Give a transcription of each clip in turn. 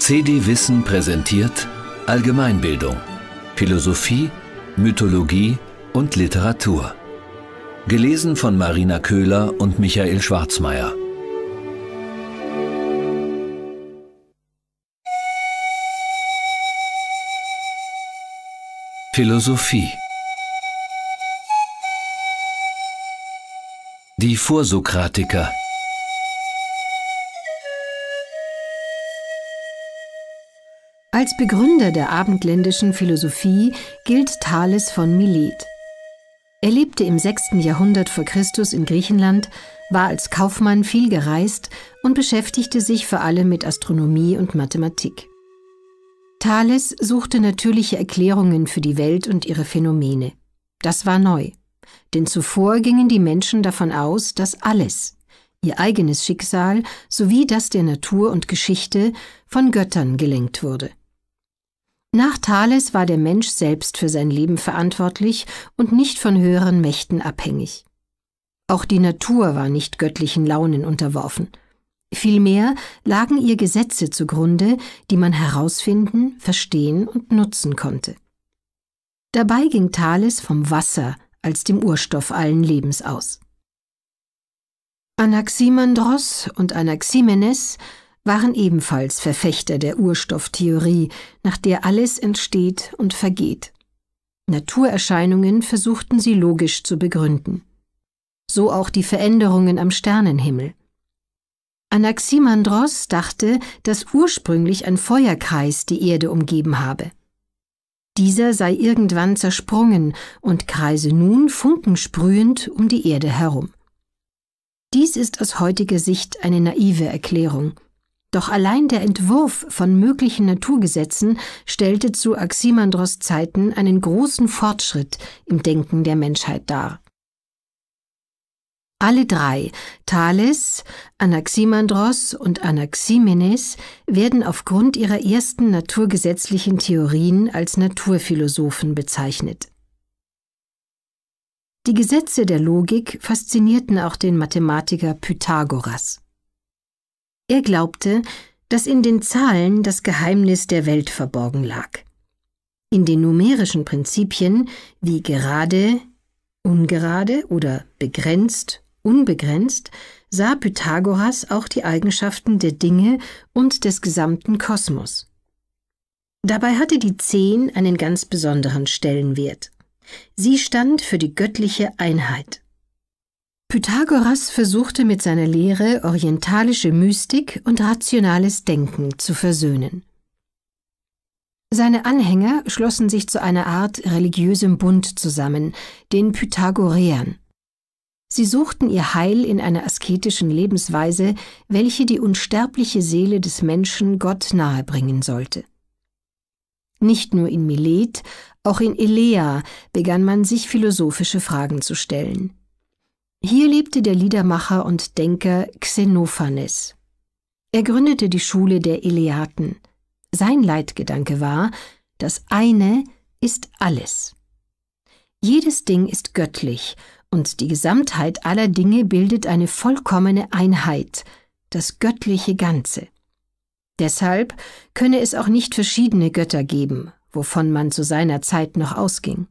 CD Wissen präsentiert Allgemeinbildung, Philosophie, Mythologie und Literatur. Gelesen von Marina Köhler und Michael Schwarzmeier. Philosophie Die Vorsokratiker Als Begründer der abendländischen Philosophie gilt Thales von Milet. Er lebte im 6. Jahrhundert vor Christus in Griechenland, war als Kaufmann viel gereist und beschäftigte sich vor allem mit Astronomie und Mathematik. Thales suchte natürliche Erklärungen für die Welt und ihre Phänomene. Das war neu, denn zuvor gingen die Menschen davon aus, dass alles, ihr eigenes Schicksal sowie das der Natur und Geschichte, von Göttern gelenkt wurde. Nach Thales war der Mensch selbst für sein Leben verantwortlich und nicht von höheren Mächten abhängig. Auch die Natur war nicht göttlichen Launen unterworfen. Vielmehr lagen ihr Gesetze zugrunde, die man herausfinden, verstehen und nutzen konnte. Dabei ging Thales vom Wasser als dem Urstoff allen Lebens aus. Anaximandros und Anaximenes waren ebenfalls Verfechter der Urstofftheorie, nach der alles entsteht und vergeht. Naturerscheinungen versuchten sie logisch zu begründen. So auch die Veränderungen am Sternenhimmel. Anaximandros dachte, dass ursprünglich ein Feuerkreis die Erde umgeben habe. Dieser sei irgendwann zersprungen und kreise nun funkensprühend um die Erde herum. Dies ist aus heutiger Sicht eine naive Erklärung. Doch allein der Entwurf von möglichen Naturgesetzen stellte zu Aximandros Zeiten einen großen Fortschritt im Denken der Menschheit dar. Alle drei, Thales, Anaximandros und Anaximenes, werden aufgrund ihrer ersten naturgesetzlichen Theorien als Naturphilosophen bezeichnet. Die Gesetze der Logik faszinierten auch den Mathematiker Pythagoras. Er glaubte, dass in den Zahlen das Geheimnis der Welt verborgen lag. In den numerischen Prinzipien wie gerade, ungerade oder begrenzt, unbegrenzt sah Pythagoras auch die Eigenschaften der Dinge und des gesamten Kosmos. Dabei hatte die Zehn einen ganz besonderen Stellenwert. Sie stand für die göttliche Einheit. Pythagoras versuchte mit seiner Lehre orientalische Mystik und rationales Denken zu versöhnen. Seine Anhänger schlossen sich zu einer Art religiösem Bund zusammen, den Pythagoreern. Sie suchten ihr Heil in einer asketischen Lebensweise, welche die unsterbliche Seele des Menschen Gott nahebringen sollte. Nicht nur in Milet, auch in Elea begann man sich philosophische Fragen zu stellen. Hier lebte der Liedermacher und Denker Xenophanes. Er gründete die Schule der Eleaten. Sein Leitgedanke war, das eine ist alles. Jedes Ding ist göttlich, und die Gesamtheit aller Dinge bildet eine vollkommene Einheit, das göttliche Ganze. Deshalb könne es auch nicht verschiedene Götter geben, wovon man zu seiner Zeit noch ausging.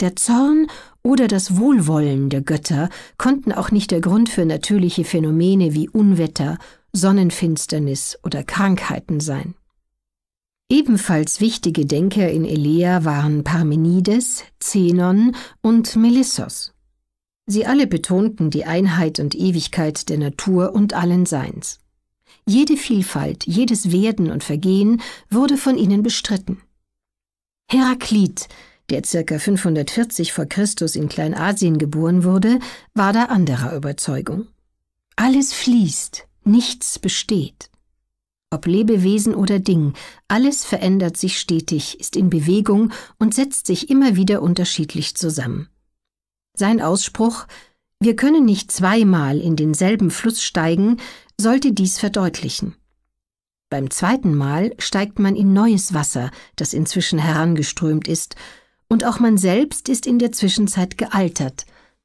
Der Zorn oder das Wohlwollen der Götter konnten auch nicht der Grund für natürliche Phänomene wie Unwetter, Sonnenfinsternis oder Krankheiten sein. Ebenfalls wichtige Denker in Elea waren Parmenides, Zenon und Melissos. Sie alle betonten die Einheit und Ewigkeit der Natur und allen Seins. Jede Vielfalt, jedes Werden und Vergehen wurde von ihnen bestritten. Heraklit, der ca. 540 vor Christus in Kleinasien geboren wurde, war da anderer Überzeugung. Alles fließt, nichts besteht. Ob Lebewesen oder Ding, alles verändert sich stetig, ist in Bewegung und setzt sich immer wieder unterschiedlich zusammen. Sein Ausspruch Wir können nicht zweimal in denselben Fluss steigen, sollte dies verdeutlichen. Beim zweiten Mal steigt man in neues Wasser, das inzwischen herangeströmt ist, und auch man selbst ist in der Zwischenzeit gealtert,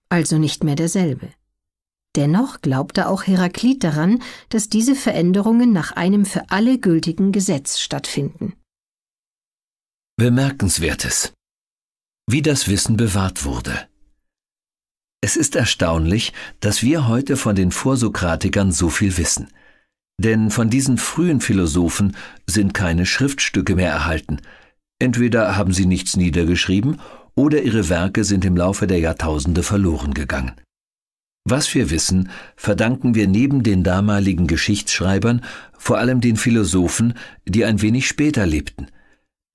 also nicht mehr derselbe. Dennoch glaubte auch Heraklit daran, dass diese Veränderungen nach einem für alle gültigen Gesetz stattfinden. Bemerkenswertes. Wie das Wissen bewahrt wurde. Es ist erstaunlich, dass wir heute von den Vorsokratikern so viel wissen. Denn von diesen frühen Philosophen sind keine Schriftstücke mehr erhalten, Entweder haben sie nichts niedergeschrieben oder ihre Werke sind im Laufe der Jahrtausende verloren gegangen. Was wir wissen, verdanken wir neben den damaligen Geschichtsschreibern vor allem den Philosophen, die ein wenig später lebten.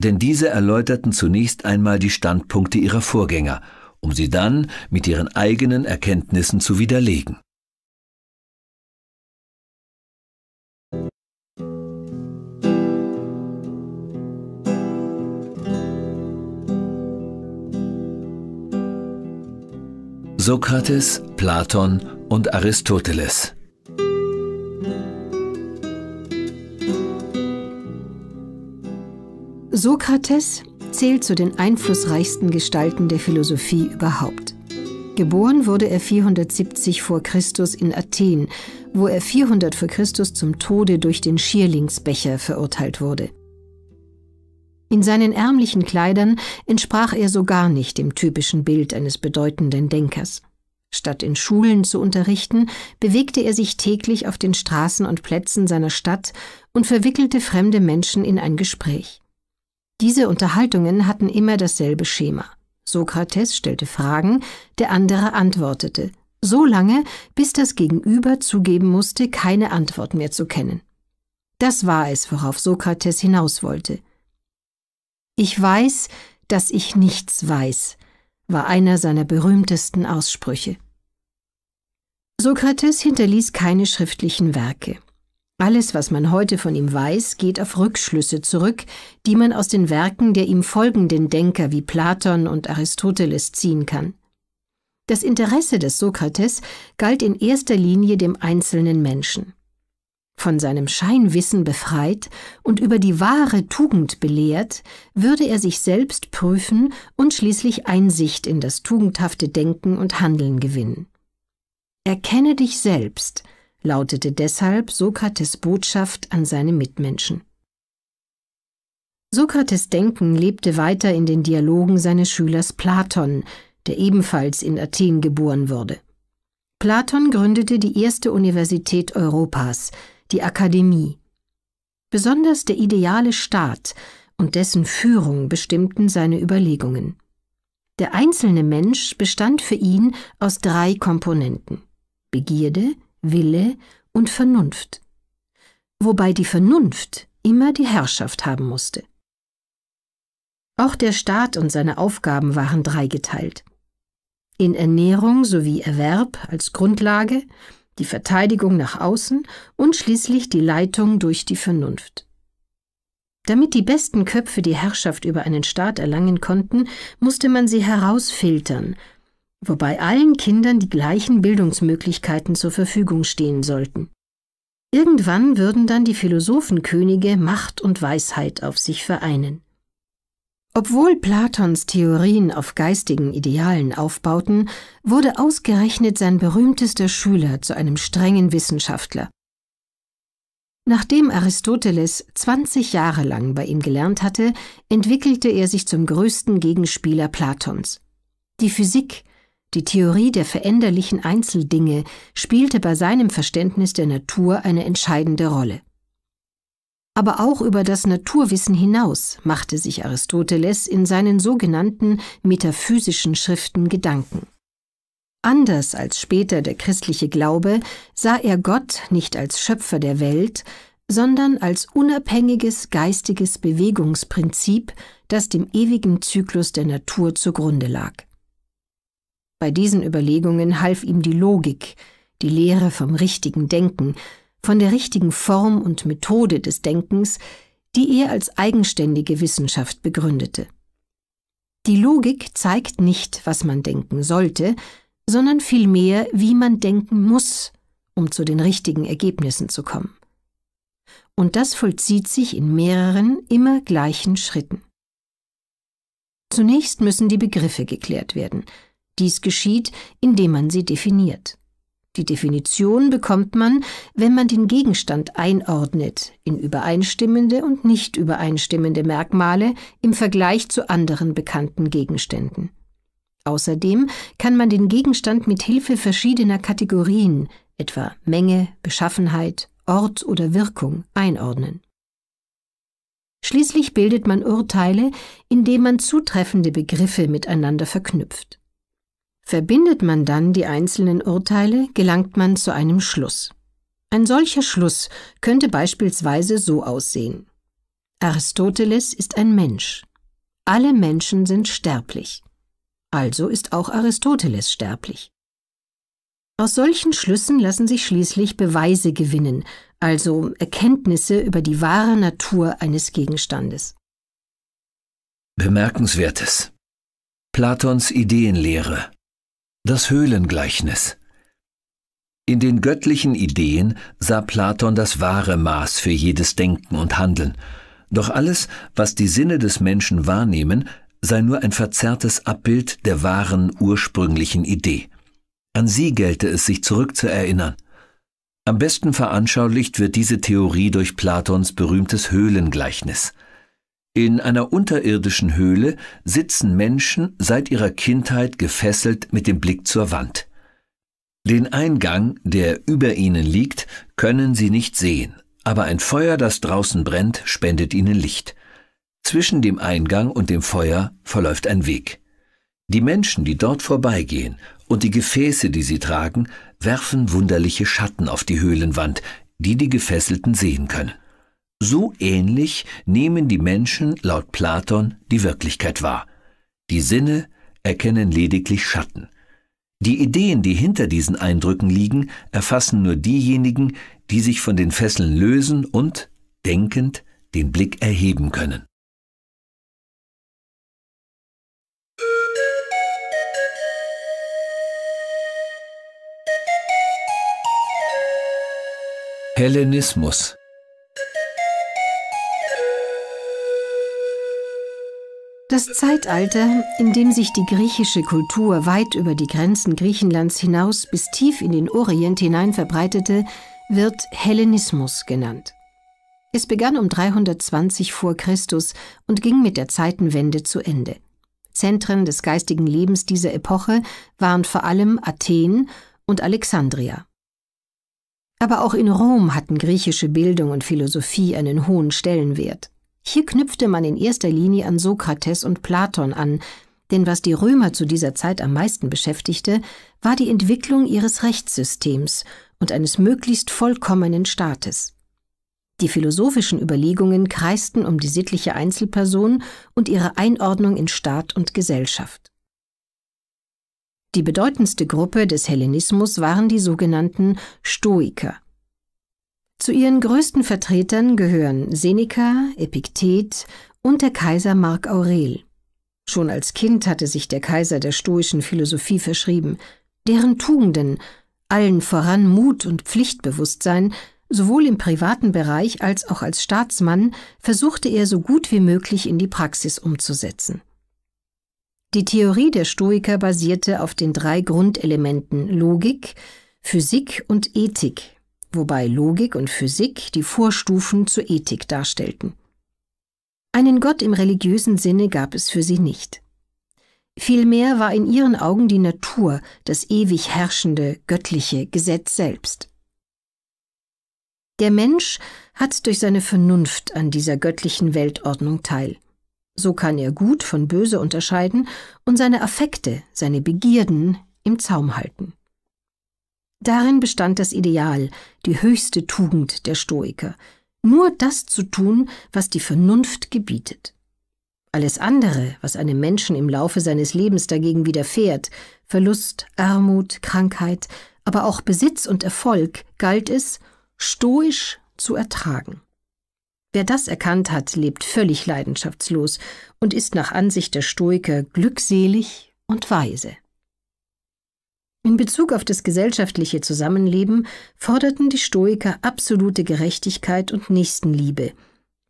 Denn diese erläuterten zunächst einmal die Standpunkte ihrer Vorgänger, um sie dann mit ihren eigenen Erkenntnissen zu widerlegen. Sokrates, Platon und Aristoteles. Sokrates zählt zu den einflussreichsten Gestalten der Philosophie überhaupt. Geboren wurde er 470 vor Christus in Athen, wo er 400 vor Christus zum Tode durch den Schierlingsbecher verurteilt wurde. In seinen ärmlichen Kleidern entsprach er so gar nicht dem typischen Bild eines bedeutenden Denkers. Statt in Schulen zu unterrichten, bewegte er sich täglich auf den Straßen und Plätzen seiner Stadt und verwickelte fremde Menschen in ein Gespräch. Diese Unterhaltungen hatten immer dasselbe Schema. Sokrates stellte Fragen, der andere antwortete, so lange, bis das Gegenüber zugeben musste, keine Antwort mehr zu kennen. Das war es, worauf Sokrates hinaus wollte – ich weiß, dass ich nichts weiß, war einer seiner berühmtesten Aussprüche. Sokrates hinterließ keine schriftlichen Werke. Alles, was man heute von ihm weiß, geht auf Rückschlüsse zurück, die man aus den Werken der ihm folgenden Denker wie Platon und Aristoteles ziehen kann. Das Interesse des Sokrates galt in erster Linie dem einzelnen Menschen. Von seinem Scheinwissen befreit und über die wahre Tugend belehrt, würde er sich selbst prüfen und schließlich Einsicht in das tugendhafte Denken und Handeln gewinnen. Erkenne dich selbst, lautete deshalb Sokrates Botschaft an seine Mitmenschen. Sokrates Denken lebte weiter in den Dialogen seines Schülers Platon, der ebenfalls in Athen geboren wurde. Platon gründete die erste Universität Europas, die Akademie. Besonders der ideale Staat und dessen Führung bestimmten seine Überlegungen. Der einzelne Mensch bestand für ihn aus drei Komponenten Begierde, Wille und Vernunft, wobei die Vernunft immer die Herrschaft haben musste. Auch der Staat und seine Aufgaben waren dreigeteilt. In Ernährung sowie Erwerb als Grundlage, die Verteidigung nach außen und schließlich die Leitung durch die Vernunft. Damit die besten Köpfe die Herrschaft über einen Staat erlangen konnten, musste man sie herausfiltern, wobei allen Kindern die gleichen Bildungsmöglichkeiten zur Verfügung stehen sollten. Irgendwann würden dann die Philosophenkönige Macht und Weisheit auf sich vereinen. Obwohl Platons Theorien auf geistigen Idealen aufbauten, wurde ausgerechnet sein berühmtester Schüler zu einem strengen Wissenschaftler. Nachdem Aristoteles 20 Jahre lang bei ihm gelernt hatte, entwickelte er sich zum größten Gegenspieler Platons. Die Physik, die Theorie der veränderlichen Einzeldinge, spielte bei seinem Verständnis der Natur eine entscheidende Rolle aber auch über das Naturwissen hinaus machte sich Aristoteles in seinen sogenannten metaphysischen Schriften Gedanken. Anders als später der christliche Glaube sah er Gott nicht als Schöpfer der Welt, sondern als unabhängiges geistiges Bewegungsprinzip, das dem ewigen Zyklus der Natur zugrunde lag. Bei diesen Überlegungen half ihm die Logik, die Lehre vom richtigen Denken, von der richtigen Form und Methode des Denkens, die er als eigenständige Wissenschaft begründete. Die Logik zeigt nicht, was man denken sollte, sondern vielmehr, wie man denken muss, um zu den richtigen Ergebnissen zu kommen. Und das vollzieht sich in mehreren immer gleichen Schritten. Zunächst müssen die Begriffe geklärt werden. Dies geschieht, indem man sie definiert. Die Definition bekommt man, wenn man den Gegenstand einordnet in übereinstimmende und nicht übereinstimmende Merkmale im Vergleich zu anderen bekannten Gegenständen. Außerdem kann man den Gegenstand mit Hilfe verschiedener Kategorien, etwa Menge, Beschaffenheit, Ort oder Wirkung, einordnen. Schließlich bildet man Urteile, indem man zutreffende Begriffe miteinander verknüpft. Verbindet man dann die einzelnen Urteile, gelangt man zu einem Schluss. Ein solcher Schluss könnte beispielsweise so aussehen. Aristoteles ist ein Mensch. Alle Menschen sind sterblich. Also ist auch Aristoteles sterblich. Aus solchen Schlüssen lassen sich schließlich Beweise gewinnen, also Erkenntnisse über die wahre Natur eines Gegenstandes. Bemerkenswertes. Platons Ideenlehre das Höhlengleichnis. In den göttlichen Ideen sah Platon das wahre Maß für jedes Denken und Handeln, doch alles, was die Sinne des Menschen wahrnehmen, sei nur ein verzerrtes Abbild der wahren ursprünglichen Idee. An sie gelte es sich zurückzuerinnern. Am besten veranschaulicht wird diese Theorie durch Platons berühmtes Höhlengleichnis – in einer unterirdischen Höhle sitzen Menschen seit ihrer Kindheit gefesselt mit dem Blick zur Wand. Den Eingang, der über ihnen liegt, können sie nicht sehen, aber ein Feuer, das draußen brennt, spendet ihnen Licht. Zwischen dem Eingang und dem Feuer verläuft ein Weg. Die Menschen, die dort vorbeigehen und die Gefäße, die sie tragen, werfen wunderliche Schatten auf die Höhlenwand, die die Gefesselten sehen können. So ähnlich nehmen die Menschen laut Platon die Wirklichkeit wahr. Die Sinne erkennen lediglich Schatten. Die Ideen, die hinter diesen Eindrücken liegen, erfassen nur diejenigen, die sich von den Fesseln lösen und, denkend, den Blick erheben können. Hellenismus Das Zeitalter, in dem sich die griechische Kultur weit über die Grenzen Griechenlands hinaus bis tief in den Orient hinein verbreitete, wird Hellenismus genannt. Es begann um 320 vor Christus und ging mit der Zeitenwende zu Ende. Zentren des geistigen Lebens dieser Epoche waren vor allem Athen und Alexandria. Aber auch in Rom hatten griechische Bildung und Philosophie einen hohen Stellenwert. Hier knüpfte man in erster Linie an Sokrates und Platon an, denn was die Römer zu dieser Zeit am meisten beschäftigte, war die Entwicklung ihres Rechtssystems und eines möglichst vollkommenen Staates. Die philosophischen Überlegungen kreisten um die sittliche Einzelperson und ihre Einordnung in Staat und Gesellschaft. Die bedeutendste Gruppe des Hellenismus waren die sogenannten Stoiker, zu ihren größten Vertretern gehören Seneca, Epiktet und der Kaiser Mark Aurel. Schon als Kind hatte sich der Kaiser der stoischen Philosophie verschrieben, deren Tugenden, allen voran Mut und Pflichtbewusstsein, sowohl im privaten Bereich als auch als Staatsmann, versuchte er so gut wie möglich in die Praxis umzusetzen. Die Theorie der Stoiker basierte auf den drei Grundelementen Logik, Physik und Ethik, wobei Logik und Physik die Vorstufen zur Ethik darstellten. Einen Gott im religiösen Sinne gab es für sie nicht. Vielmehr war in ihren Augen die Natur das ewig herrschende, göttliche Gesetz selbst. Der Mensch hat durch seine Vernunft an dieser göttlichen Weltordnung teil. So kann er gut von böse unterscheiden und seine Affekte, seine Begierden im Zaum halten. Darin bestand das Ideal, die höchste Tugend der Stoiker, nur das zu tun, was die Vernunft gebietet. Alles andere, was einem Menschen im Laufe seines Lebens dagegen widerfährt, Verlust, Armut, Krankheit, aber auch Besitz und Erfolg, galt es, stoisch zu ertragen. Wer das erkannt hat, lebt völlig leidenschaftslos und ist nach Ansicht der Stoiker glückselig und weise. In Bezug auf das gesellschaftliche Zusammenleben forderten die Stoiker absolute Gerechtigkeit und Nächstenliebe,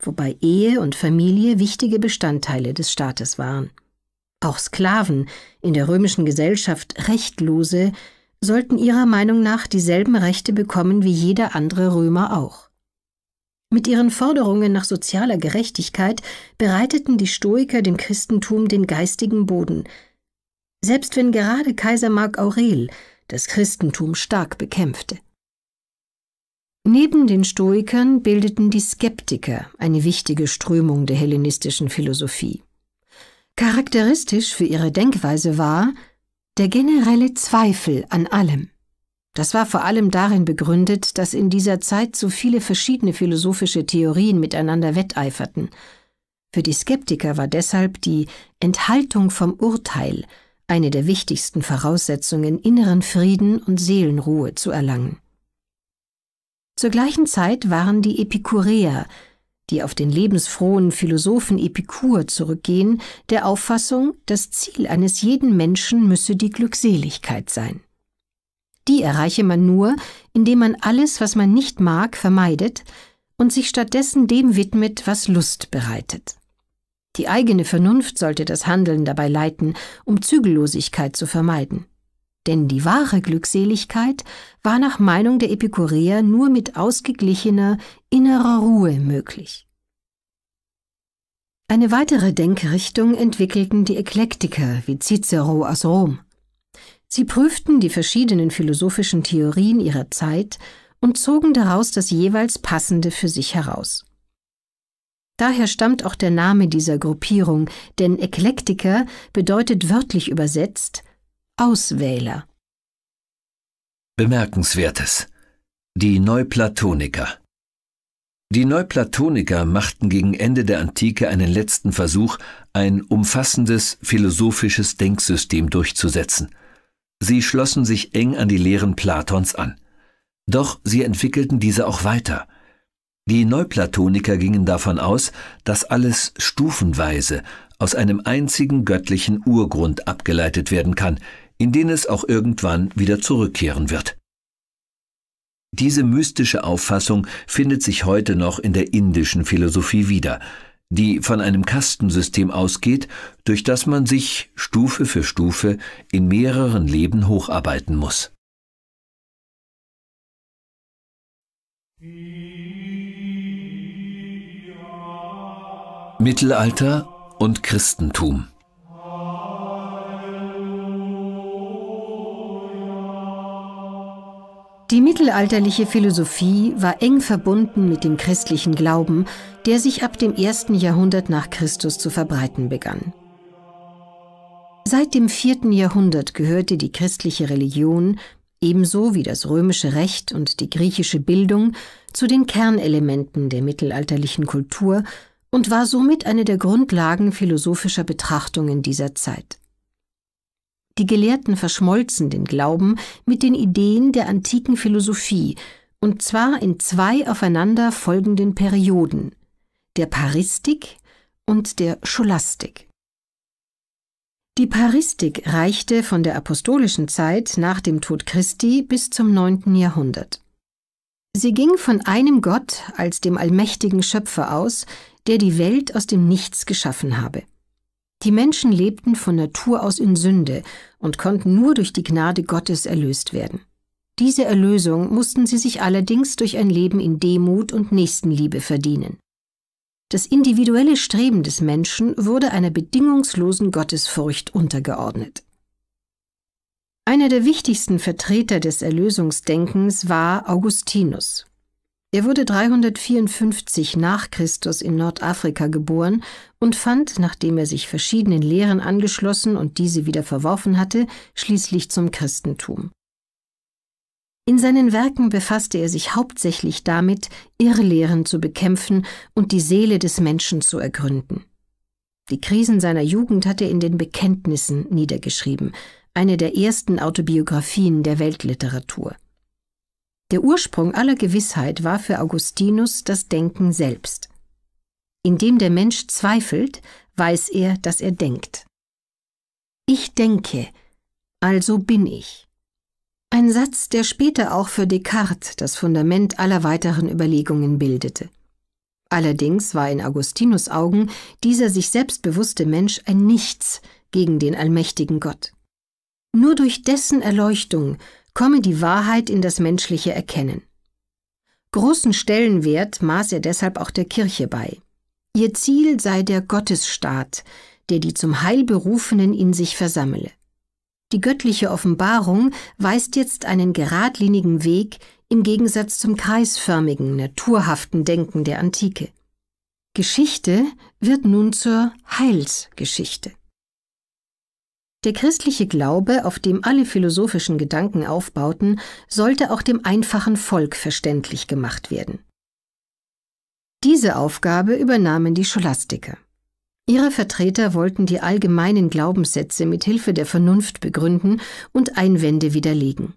wobei Ehe und Familie wichtige Bestandteile des Staates waren. Auch Sklaven, in der römischen Gesellschaft Rechtlose, sollten ihrer Meinung nach dieselben Rechte bekommen wie jeder andere Römer auch. Mit ihren Forderungen nach sozialer Gerechtigkeit bereiteten die Stoiker dem Christentum den geistigen Boden – selbst wenn gerade Kaiser Mark Aurel das Christentum stark bekämpfte. Neben den Stoikern bildeten die Skeptiker eine wichtige Strömung der hellenistischen Philosophie. Charakteristisch für ihre Denkweise war der generelle Zweifel an allem. Das war vor allem darin begründet, dass in dieser Zeit so viele verschiedene philosophische Theorien miteinander wetteiferten. Für die Skeptiker war deshalb die Enthaltung vom Urteil eine der wichtigsten Voraussetzungen, inneren Frieden und Seelenruhe zu erlangen. Zur gleichen Zeit waren die Epikureer, die auf den lebensfrohen Philosophen Epikur zurückgehen, der Auffassung, das Ziel eines jeden Menschen müsse die Glückseligkeit sein. Die erreiche man nur, indem man alles, was man nicht mag, vermeidet und sich stattdessen dem widmet, was Lust bereitet. Die eigene Vernunft sollte das Handeln dabei leiten, um Zügellosigkeit zu vermeiden. Denn die wahre Glückseligkeit war nach Meinung der Epikureer nur mit ausgeglichener innerer Ruhe möglich. Eine weitere Denkrichtung entwickelten die Eklektiker wie Cicero aus Rom. Sie prüften die verschiedenen philosophischen Theorien ihrer Zeit und zogen daraus das jeweils Passende für sich heraus. Daher stammt auch der Name dieser Gruppierung, denn Eklektiker bedeutet wörtlich übersetzt Auswähler. Bemerkenswertes. Die Neuplatoniker. Die Neuplatoniker machten gegen Ende der Antike einen letzten Versuch, ein umfassendes philosophisches Denksystem durchzusetzen. Sie schlossen sich eng an die Lehren Platons an. Doch sie entwickelten diese auch weiter – die Neuplatoniker gingen davon aus, dass alles stufenweise aus einem einzigen göttlichen Urgrund abgeleitet werden kann, in den es auch irgendwann wieder zurückkehren wird. Diese mystische Auffassung findet sich heute noch in der indischen Philosophie wieder, die von einem Kastensystem ausgeht, durch das man sich Stufe für Stufe in mehreren Leben hocharbeiten muss. Mhm. Mittelalter und Christentum. Die mittelalterliche Philosophie war eng verbunden mit dem christlichen Glauben, der sich ab dem ersten Jahrhundert nach Christus zu verbreiten begann. Seit dem vierten Jahrhundert gehörte die christliche Religion, ebenso wie das römische Recht und die griechische Bildung, zu den Kernelementen der mittelalterlichen Kultur, und war somit eine der Grundlagen philosophischer Betrachtungen dieser Zeit. Die Gelehrten verschmolzen den Glauben mit den Ideen der antiken Philosophie, und zwar in zwei aufeinander folgenden Perioden, der Paristik und der Scholastik. Die Paristik reichte von der apostolischen Zeit nach dem Tod Christi bis zum 9. Jahrhundert. Sie ging von einem Gott als dem allmächtigen Schöpfer aus, der die Welt aus dem Nichts geschaffen habe. Die Menschen lebten von Natur aus in Sünde und konnten nur durch die Gnade Gottes erlöst werden. Diese Erlösung mussten sie sich allerdings durch ein Leben in Demut und Nächstenliebe verdienen. Das individuelle Streben des Menschen wurde einer bedingungslosen Gottesfurcht untergeordnet. Einer der wichtigsten Vertreter des Erlösungsdenkens war Augustinus. Er wurde 354 nach Christus in Nordafrika geboren und fand, nachdem er sich verschiedenen Lehren angeschlossen und diese wieder verworfen hatte, schließlich zum Christentum. In seinen Werken befasste er sich hauptsächlich damit, Irrlehren zu bekämpfen und die Seele des Menschen zu ergründen. Die Krisen seiner Jugend hat er in den Bekenntnissen niedergeschrieben, eine der ersten Autobiografien der Weltliteratur. Der Ursprung aller Gewissheit war für Augustinus das Denken selbst. Indem der Mensch zweifelt, weiß er, dass er denkt. Ich denke, also bin ich. Ein Satz, der später auch für Descartes das Fundament aller weiteren Überlegungen bildete. Allerdings war in Augustinus Augen dieser sich selbstbewusste Mensch ein Nichts gegen den allmächtigen Gott. Nur durch dessen Erleuchtung komme die Wahrheit in das menschliche Erkennen. Großen Stellenwert maß er deshalb auch der Kirche bei. Ihr Ziel sei der Gottesstaat, der die zum Heil Berufenen in sich versammle. Die göttliche Offenbarung weist jetzt einen geradlinigen Weg im Gegensatz zum kreisförmigen, naturhaften Denken der Antike. Geschichte wird nun zur Heilsgeschichte. Der christliche Glaube, auf dem alle philosophischen Gedanken aufbauten, sollte auch dem einfachen Volk verständlich gemacht werden. Diese Aufgabe übernahmen die Scholastiker. Ihre Vertreter wollten die allgemeinen Glaubenssätze mit Hilfe der Vernunft begründen und Einwände widerlegen.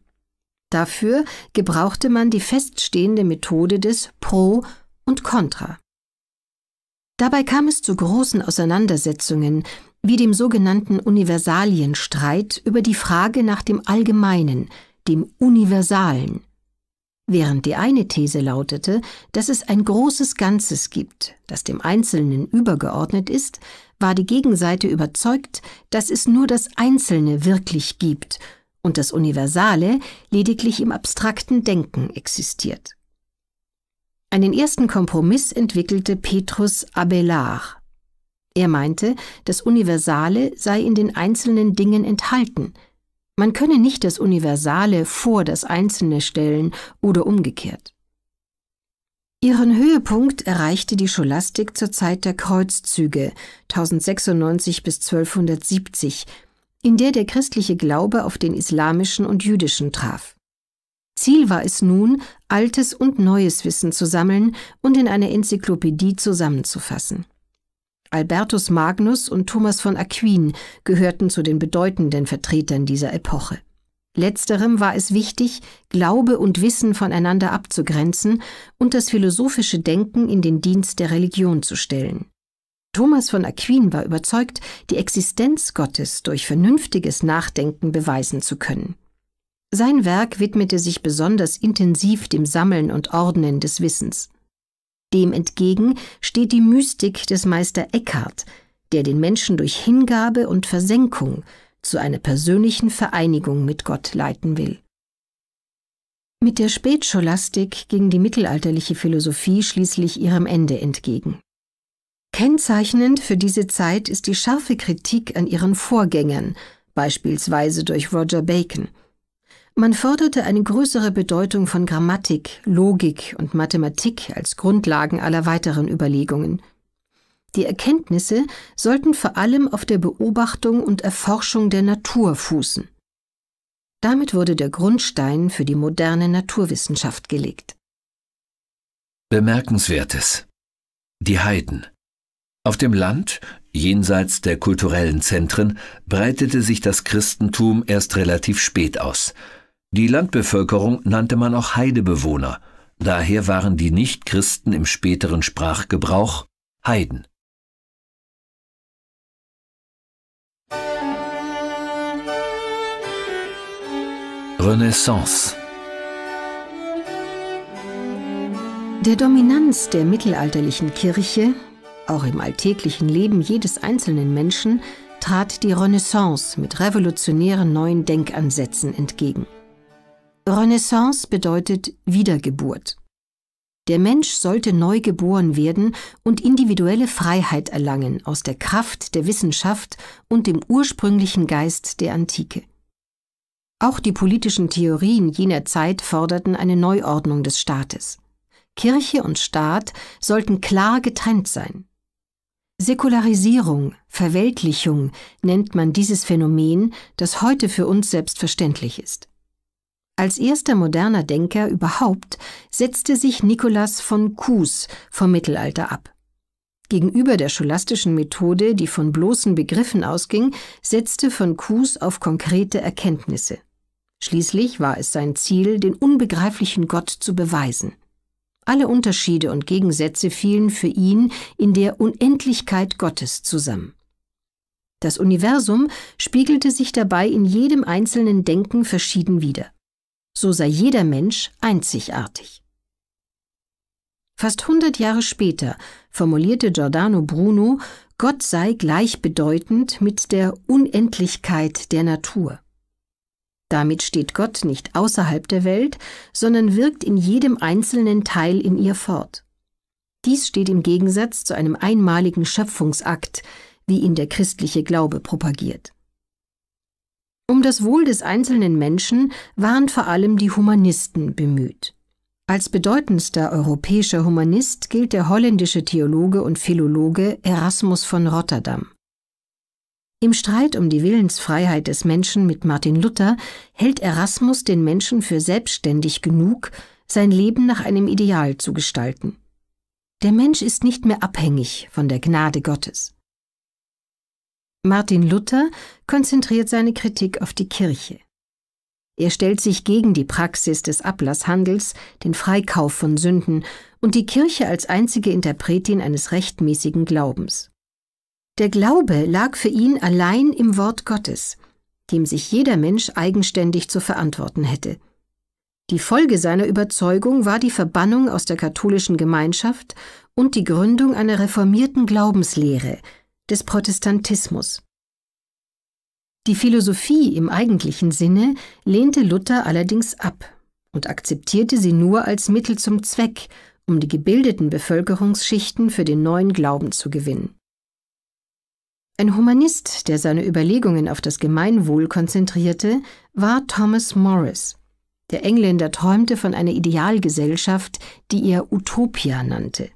Dafür gebrauchte man die feststehende Methode des Pro und Contra. Dabei kam es zu großen Auseinandersetzungen, wie dem sogenannten Universalienstreit über die Frage nach dem Allgemeinen, dem Universalen. Während die eine These lautete, dass es ein großes Ganzes gibt, das dem Einzelnen übergeordnet ist, war die Gegenseite überzeugt, dass es nur das Einzelne wirklich gibt und das Universale lediglich im abstrakten Denken existiert. Einen ersten Kompromiss entwickelte Petrus Abelard er meinte, das Universale sei in den einzelnen Dingen enthalten. Man könne nicht das Universale vor das Einzelne stellen oder umgekehrt. Ihren Höhepunkt erreichte die Scholastik zur Zeit der Kreuzzüge 1096 bis 1270, in der der christliche Glaube auf den islamischen und jüdischen traf. Ziel war es nun, altes und neues Wissen zu sammeln und in einer Enzyklopädie zusammenzufassen. Albertus Magnus und Thomas von Aquin gehörten zu den bedeutenden Vertretern dieser Epoche. Letzterem war es wichtig, Glaube und Wissen voneinander abzugrenzen und das philosophische Denken in den Dienst der Religion zu stellen. Thomas von Aquin war überzeugt, die Existenz Gottes durch vernünftiges Nachdenken beweisen zu können. Sein Werk widmete sich besonders intensiv dem Sammeln und Ordnen des Wissens. Dem entgegen steht die Mystik des Meister Eckhart, der den Menschen durch Hingabe und Versenkung zu einer persönlichen Vereinigung mit Gott leiten will. Mit der Spätscholastik ging die mittelalterliche Philosophie schließlich ihrem Ende entgegen. Kennzeichnend für diese Zeit ist die scharfe Kritik an ihren Vorgängern, beispielsweise durch Roger Bacon – man forderte eine größere Bedeutung von Grammatik, Logik und Mathematik als Grundlagen aller weiteren Überlegungen. Die Erkenntnisse sollten vor allem auf der Beobachtung und Erforschung der Natur fußen. Damit wurde der Grundstein für die moderne Naturwissenschaft gelegt. Bemerkenswertes. Die Heiden. Auf dem Land, jenseits der kulturellen Zentren, breitete sich das Christentum erst relativ spät aus – die Landbevölkerung nannte man auch Heidebewohner, daher waren die Nichtchristen im späteren Sprachgebrauch Heiden. Renaissance Der Dominanz der mittelalterlichen Kirche, auch im alltäglichen Leben jedes einzelnen Menschen, trat die Renaissance mit revolutionären neuen Denkansätzen entgegen. Renaissance bedeutet Wiedergeburt. Der Mensch sollte neu geboren werden und individuelle Freiheit erlangen aus der Kraft der Wissenschaft und dem ursprünglichen Geist der Antike. Auch die politischen Theorien jener Zeit forderten eine Neuordnung des Staates. Kirche und Staat sollten klar getrennt sein. Säkularisierung, Verweltlichung nennt man dieses Phänomen, das heute für uns selbstverständlich ist. Als erster moderner Denker überhaupt setzte sich Nikolaus von Kues vom Mittelalter ab. Gegenüber der scholastischen Methode, die von bloßen Begriffen ausging, setzte von Kues auf konkrete Erkenntnisse. Schließlich war es sein Ziel, den unbegreiflichen Gott zu beweisen. Alle Unterschiede und Gegensätze fielen für ihn in der Unendlichkeit Gottes zusammen. Das Universum spiegelte sich dabei in jedem einzelnen Denken verschieden wider so sei jeder Mensch einzigartig. Fast 100 Jahre später formulierte Giordano Bruno, Gott sei gleichbedeutend mit der Unendlichkeit der Natur. Damit steht Gott nicht außerhalb der Welt, sondern wirkt in jedem einzelnen Teil in ihr fort. Dies steht im Gegensatz zu einem einmaligen Schöpfungsakt, wie ihn der christliche Glaube propagiert. Um das Wohl des einzelnen Menschen waren vor allem die Humanisten bemüht. Als bedeutendster europäischer Humanist gilt der holländische Theologe und Philologe Erasmus von Rotterdam. Im Streit um die Willensfreiheit des Menschen mit Martin Luther hält Erasmus den Menschen für selbstständig genug, sein Leben nach einem Ideal zu gestalten. Der Mensch ist nicht mehr abhängig von der Gnade Gottes. Martin Luther konzentriert seine Kritik auf die Kirche. Er stellt sich gegen die Praxis des Ablasshandels, den Freikauf von Sünden und die Kirche als einzige Interpretin eines rechtmäßigen Glaubens. Der Glaube lag für ihn allein im Wort Gottes, dem sich jeder Mensch eigenständig zu verantworten hätte. Die Folge seiner Überzeugung war die Verbannung aus der katholischen Gemeinschaft und die Gründung einer reformierten Glaubenslehre, des Protestantismus. Die Philosophie im eigentlichen Sinne lehnte Luther allerdings ab und akzeptierte sie nur als Mittel zum Zweck, um die gebildeten Bevölkerungsschichten für den neuen Glauben zu gewinnen. Ein Humanist, der seine Überlegungen auf das Gemeinwohl konzentrierte, war Thomas Morris. Der Engländer träumte von einer Idealgesellschaft, die er Utopia nannte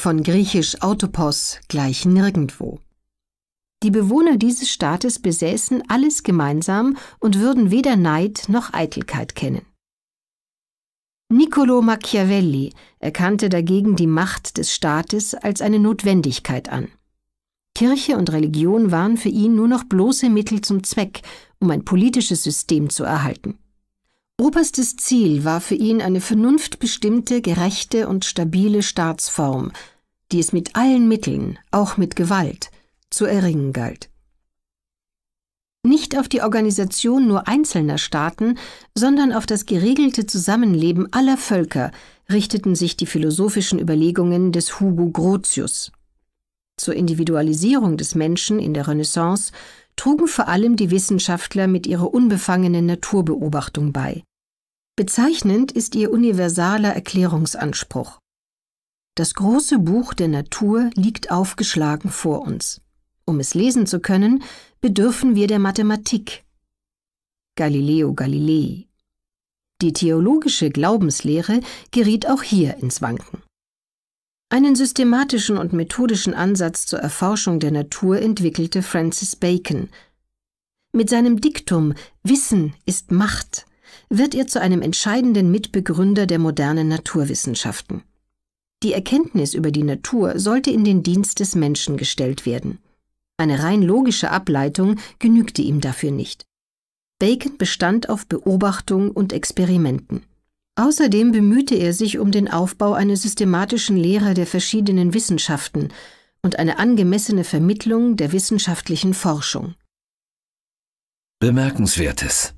von griechisch Autopos gleich nirgendwo. Die Bewohner dieses Staates besäßen alles gemeinsam und würden weder Neid noch Eitelkeit kennen. Niccolo Machiavelli erkannte dagegen die Macht des Staates als eine Notwendigkeit an. Kirche und Religion waren für ihn nur noch bloße Mittel zum Zweck, um ein politisches System zu erhalten. Oberstes Ziel war für ihn eine vernunftbestimmte, gerechte und stabile Staatsform, die es mit allen Mitteln, auch mit Gewalt, zu erringen galt. Nicht auf die Organisation nur einzelner Staaten, sondern auf das geregelte Zusammenleben aller Völker richteten sich die philosophischen Überlegungen des Hugo Grotius. Zur Individualisierung des Menschen in der Renaissance trugen vor allem die Wissenschaftler mit ihrer unbefangenen Naturbeobachtung bei. Bezeichnend ist ihr universaler Erklärungsanspruch. Das große Buch der Natur liegt aufgeschlagen vor uns. Um es lesen zu können, bedürfen wir der Mathematik. Galileo Galilei. Die theologische Glaubenslehre geriet auch hier ins Wanken. Einen systematischen und methodischen Ansatz zur Erforschung der Natur entwickelte Francis Bacon. Mit seinem Diktum Wissen ist Macht wird er zu einem entscheidenden Mitbegründer der modernen Naturwissenschaften. Die Erkenntnis über die Natur sollte in den Dienst des Menschen gestellt werden. Eine rein logische Ableitung genügte ihm dafür nicht. Bacon bestand auf Beobachtung und Experimenten. Außerdem bemühte er sich um den Aufbau einer systematischen Lehre der verschiedenen Wissenschaften und eine angemessene Vermittlung der wissenschaftlichen Forschung. Bemerkenswertes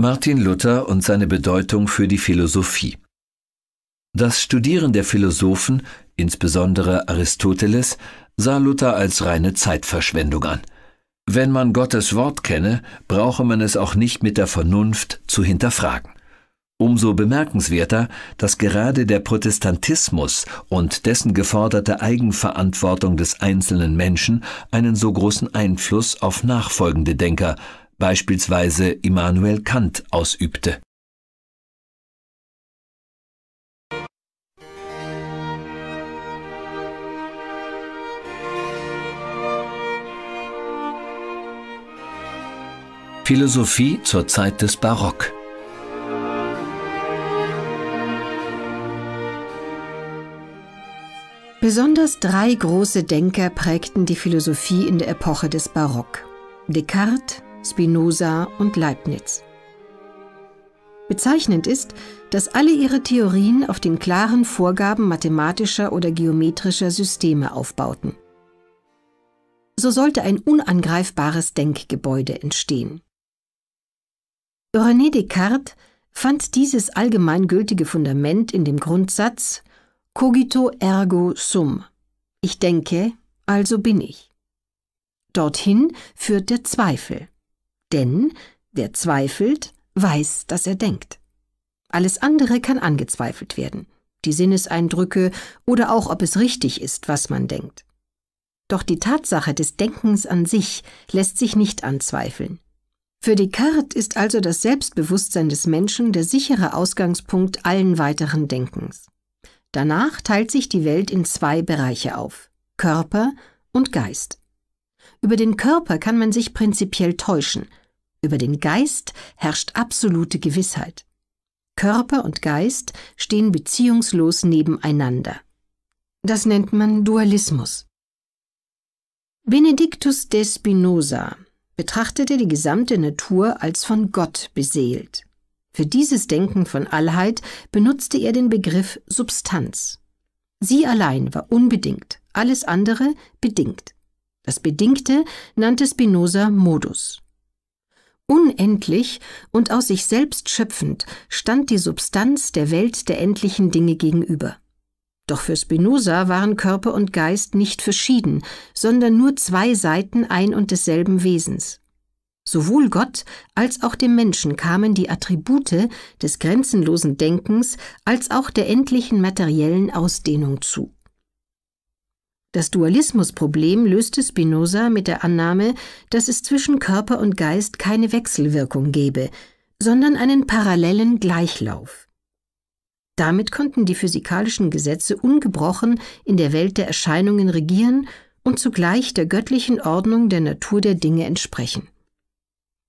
Martin Luther und seine Bedeutung für die Philosophie. Das Studieren der Philosophen, insbesondere Aristoteles, sah Luther als reine Zeitverschwendung an. Wenn man Gottes Wort kenne, brauche man es auch nicht mit der Vernunft zu hinterfragen. Umso bemerkenswerter, dass gerade der Protestantismus und dessen geforderte Eigenverantwortung des einzelnen Menschen einen so großen Einfluss auf nachfolgende Denker, beispielsweise Immanuel Kant ausübte. Philosophie zur Zeit des Barock Besonders drei große Denker prägten die Philosophie in der Epoche des Barock. Descartes, Spinoza und Leibniz. Bezeichnend ist, dass alle ihre Theorien auf den klaren Vorgaben mathematischer oder geometrischer Systeme aufbauten. So sollte ein unangreifbares Denkgebäude entstehen. René Descartes fand dieses allgemeingültige Fundament in dem Grundsatz Cogito ergo sum. Ich denke, also bin ich. Dorthin führt der Zweifel. Denn wer zweifelt, weiß, dass er denkt. Alles andere kann angezweifelt werden, die Sinneseindrücke oder auch, ob es richtig ist, was man denkt. Doch die Tatsache des Denkens an sich lässt sich nicht anzweifeln. Für Descartes ist also das Selbstbewusstsein des Menschen der sichere Ausgangspunkt allen weiteren Denkens. Danach teilt sich die Welt in zwei Bereiche auf Körper und Geist. Über den Körper kann man sich prinzipiell täuschen, über den Geist herrscht absolute Gewissheit. Körper und Geist stehen beziehungslos nebeneinander. Das nennt man Dualismus. Benedictus de Spinoza betrachtete die gesamte Natur als von Gott beseelt. Für dieses Denken von Allheit benutzte er den Begriff Substanz. Sie allein war unbedingt, alles andere bedingt. Das Bedingte nannte Spinoza Modus. Unendlich und aus sich selbst schöpfend stand die Substanz der Welt der endlichen Dinge gegenüber. Doch für Spinoza waren Körper und Geist nicht verschieden, sondern nur zwei Seiten ein und desselben Wesens. Sowohl Gott als auch dem Menschen kamen die Attribute des grenzenlosen Denkens als auch der endlichen materiellen Ausdehnung zu. Das Dualismusproblem löste Spinoza mit der Annahme, dass es zwischen Körper und Geist keine Wechselwirkung gebe, sondern einen parallelen Gleichlauf. Damit konnten die physikalischen Gesetze ungebrochen in der Welt der Erscheinungen regieren und zugleich der göttlichen Ordnung der Natur der Dinge entsprechen.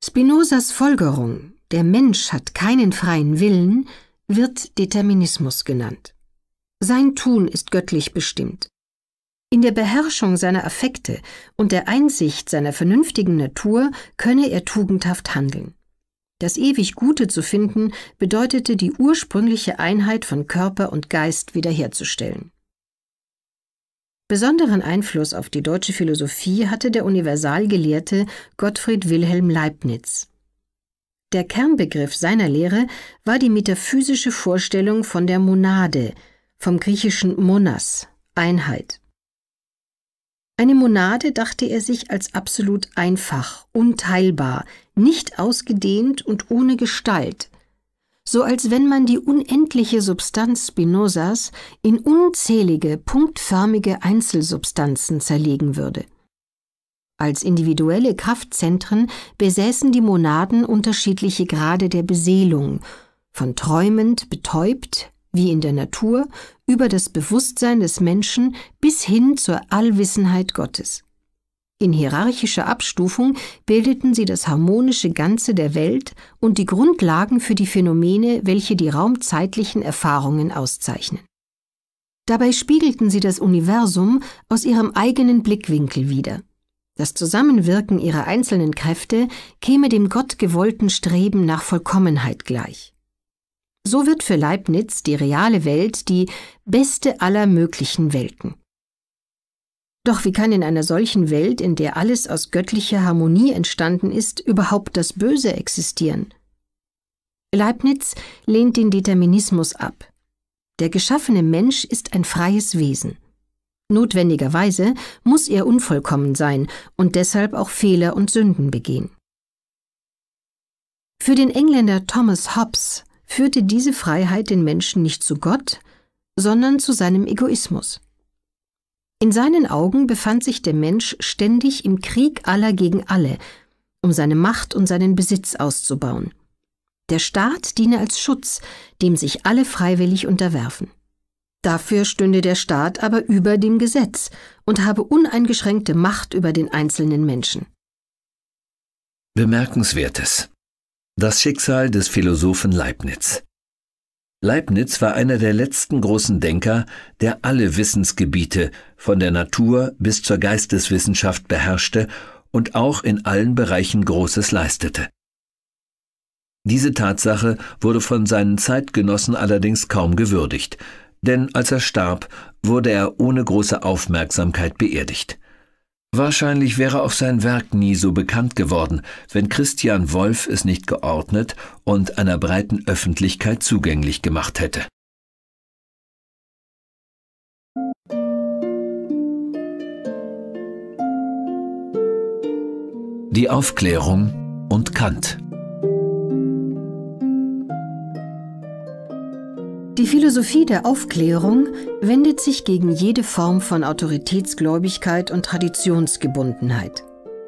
Spinozas Folgerung, der Mensch hat keinen freien Willen, wird Determinismus genannt. Sein Tun ist göttlich bestimmt, in der Beherrschung seiner Affekte und der Einsicht seiner vernünftigen Natur könne er tugendhaft handeln. Das ewig Gute zu finden bedeutete die ursprüngliche Einheit von Körper und Geist wiederherzustellen. Besonderen Einfluss auf die deutsche Philosophie hatte der Universalgelehrte Gottfried Wilhelm Leibniz. Der Kernbegriff seiner Lehre war die metaphysische Vorstellung von der Monade, vom griechischen Monas, Einheit. Eine Monade dachte er sich als absolut einfach, unteilbar, nicht ausgedehnt und ohne Gestalt, so als wenn man die unendliche Substanz Spinozas in unzählige, punktförmige Einzelsubstanzen zerlegen würde. Als individuelle Kraftzentren besäßen die Monaden unterschiedliche Grade der Beseelung, von träumend betäubt wie in der Natur, über das Bewusstsein des Menschen bis hin zur Allwissenheit Gottes. In hierarchischer Abstufung bildeten sie das harmonische Ganze der Welt und die Grundlagen für die Phänomene, welche die raumzeitlichen Erfahrungen auszeichnen. Dabei spiegelten sie das Universum aus ihrem eigenen Blickwinkel wider. Das Zusammenwirken ihrer einzelnen Kräfte käme dem gottgewollten Streben nach Vollkommenheit gleich. So wird für Leibniz die reale Welt die beste aller möglichen Welten. Doch wie kann in einer solchen Welt, in der alles aus göttlicher Harmonie entstanden ist, überhaupt das Böse existieren? Leibniz lehnt den Determinismus ab. Der geschaffene Mensch ist ein freies Wesen. Notwendigerweise muss er unvollkommen sein und deshalb auch Fehler und Sünden begehen. Für den Engländer Thomas Hobbes führte diese Freiheit den Menschen nicht zu Gott, sondern zu seinem Egoismus. In seinen Augen befand sich der Mensch ständig im Krieg aller gegen alle, um seine Macht und seinen Besitz auszubauen. Der Staat diene als Schutz, dem sich alle freiwillig unterwerfen. Dafür stünde der Staat aber über dem Gesetz und habe uneingeschränkte Macht über den einzelnen Menschen. Bemerkenswertes das Schicksal des Philosophen Leibniz. Leibniz war einer der letzten großen Denker, der alle Wissensgebiete von der Natur bis zur Geisteswissenschaft beherrschte und auch in allen Bereichen Großes leistete. Diese Tatsache wurde von seinen Zeitgenossen allerdings kaum gewürdigt, denn als er starb, wurde er ohne große Aufmerksamkeit beerdigt. Wahrscheinlich wäre auch sein Werk nie so bekannt geworden, wenn Christian Wolf es nicht geordnet und einer breiten Öffentlichkeit zugänglich gemacht hätte. Die Aufklärung und Kant. Die Philosophie der Aufklärung wendet sich gegen jede Form von Autoritätsgläubigkeit und Traditionsgebundenheit.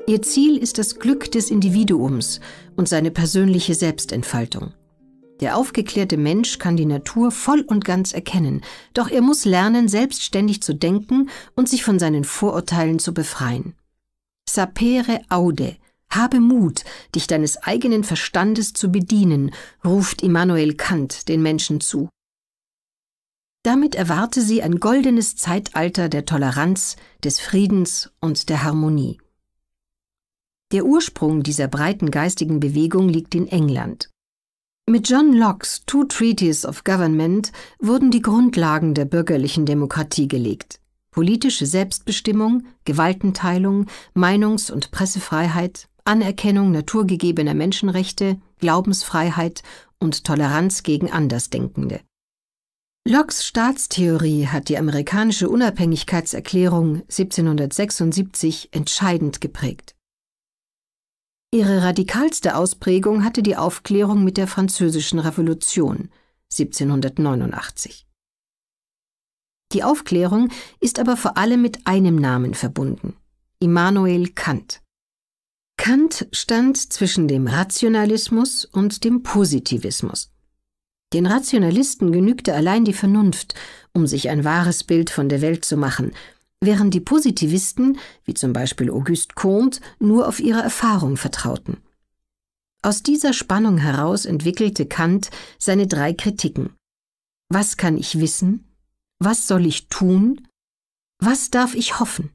Ihr Ziel ist das Glück des Individuums und seine persönliche Selbstentfaltung. Der aufgeklärte Mensch kann die Natur voll und ganz erkennen, doch er muss lernen, selbstständig zu denken und sich von seinen Vorurteilen zu befreien. Sapere aude, habe Mut, dich deines eigenen Verstandes zu bedienen, ruft Immanuel Kant den Menschen zu. Damit erwarte sie ein goldenes Zeitalter der Toleranz, des Friedens und der Harmonie. Der Ursprung dieser breiten geistigen Bewegung liegt in England. Mit John Locke's Two Treaties of Government wurden die Grundlagen der bürgerlichen Demokratie gelegt. Politische Selbstbestimmung, Gewaltenteilung, Meinungs- und Pressefreiheit, Anerkennung naturgegebener Menschenrechte, Glaubensfreiheit und Toleranz gegen Andersdenkende. Locks Staatstheorie hat die amerikanische Unabhängigkeitserklärung 1776 entscheidend geprägt. Ihre radikalste Ausprägung hatte die Aufklärung mit der Französischen Revolution 1789. Die Aufklärung ist aber vor allem mit einem Namen verbunden, Immanuel Kant. Kant stand zwischen dem Rationalismus und dem Positivismus. Den Rationalisten genügte allein die Vernunft, um sich ein wahres Bild von der Welt zu machen, während die Positivisten, wie zum Beispiel Auguste Comte, nur auf ihre Erfahrung vertrauten. Aus dieser Spannung heraus entwickelte Kant seine drei Kritiken. Was kann ich wissen? Was soll ich tun? Was darf ich hoffen?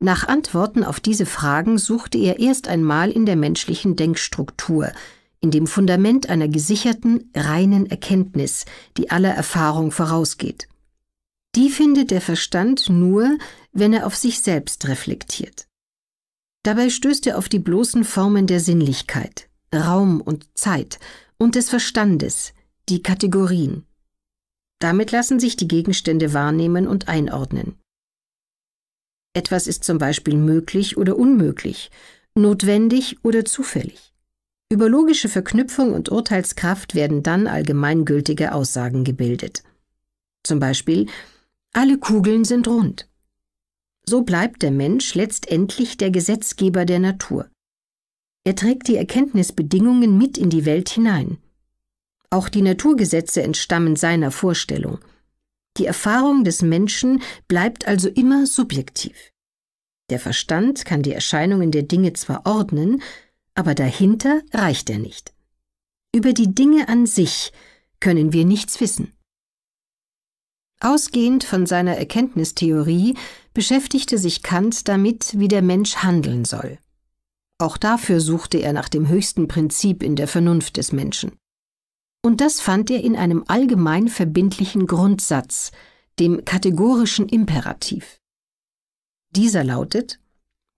Nach Antworten auf diese Fragen suchte er erst einmal in der menschlichen Denkstruktur, in dem Fundament einer gesicherten, reinen Erkenntnis, die aller Erfahrung vorausgeht. Die findet der Verstand nur, wenn er auf sich selbst reflektiert. Dabei stößt er auf die bloßen Formen der Sinnlichkeit, Raum und Zeit und des Verstandes, die Kategorien. Damit lassen sich die Gegenstände wahrnehmen und einordnen. Etwas ist zum Beispiel möglich oder unmöglich, notwendig oder zufällig. Über logische Verknüpfung und Urteilskraft werden dann allgemeingültige Aussagen gebildet. Zum Beispiel, alle Kugeln sind rund. So bleibt der Mensch letztendlich der Gesetzgeber der Natur. Er trägt die Erkenntnisbedingungen mit in die Welt hinein. Auch die Naturgesetze entstammen seiner Vorstellung. Die Erfahrung des Menschen bleibt also immer subjektiv. Der Verstand kann die Erscheinungen der Dinge zwar ordnen, aber dahinter reicht er nicht. Über die Dinge an sich können wir nichts wissen. Ausgehend von seiner Erkenntnistheorie beschäftigte sich Kant damit, wie der Mensch handeln soll. Auch dafür suchte er nach dem höchsten Prinzip in der Vernunft des Menschen. Und das fand er in einem allgemein verbindlichen Grundsatz, dem kategorischen Imperativ. Dieser lautet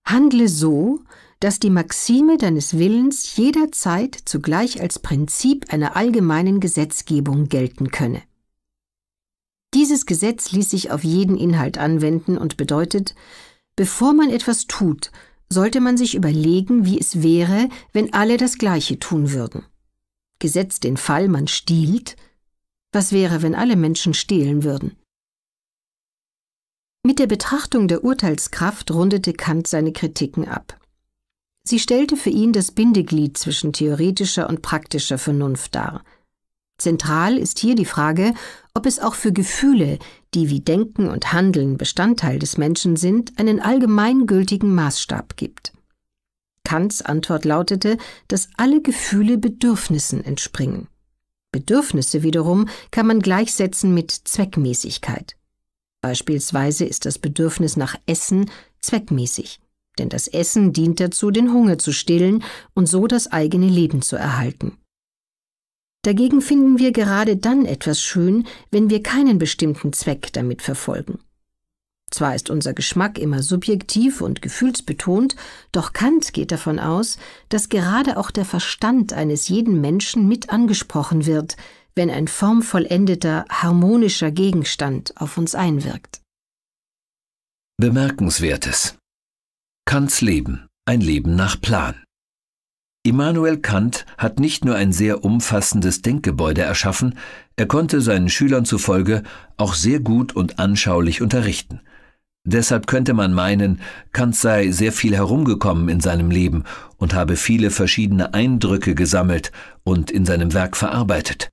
Handle so, dass die Maxime deines Willens jederzeit zugleich als Prinzip einer allgemeinen Gesetzgebung gelten könne. Dieses Gesetz ließ sich auf jeden Inhalt anwenden und bedeutet, bevor man etwas tut, sollte man sich überlegen, wie es wäre, wenn alle das Gleiche tun würden. Gesetzt den Fall, man stiehlt, was wäre, wenn alle Menschen stehlen würden? Mit der Betrachtung der Urteilskraft rundete Kant seine Kritiken ab. Sie stellte für ihn das Bindeglied zwischen theoretischer und praktischer Vernunft dar. Zentral ist hier die Frage, ob es auch für Gefühle, die wie Denken und Handeln Bestandteil des Menschen sind, einen allgemeingültigen Maßstab gibt. Kants Antwort lautete, dass alle Gefühle Bedürfnissen entspringen. Bedürfnisse wiederum kann man gleichsetzen mit Zweckmäßigkeit. Beispielsweise ist das Bedürfnis nach Essen zweckmäßig denn das Essen dient dazu, den Hunger zu stillen und so das eigene Leben zu erhalten. Dagegen finden wir gerade dann etwas schön, wenn wir keinen bestimmten Zweck damit verfolgen. Zwar ist unser Geschmack immer subjektiv und gefühlsbetont, doch Kant geht davon aus, dass gerade auch der Verstand eines jeden Menschen mit angesprochen wird, wenn ein formvollendeter, harmonischer Gegenstand auf uns einwirkt. Bemerkenswertes Kants Leben, ein Leben nach Plan. Immanuel Kant hat nicht nur ein sehr umfassendes Denkgebäude erschaffen, er konnte seinen Schülern zufolge auch sehr gut und anschaulich unterrichten. Deshalb könnte man meinen, Kant sei sehr viel herumgekommen in seinem Leben und habe viele verschiedene Eindrücke gesammelt und in seinem Werk verarbeitet.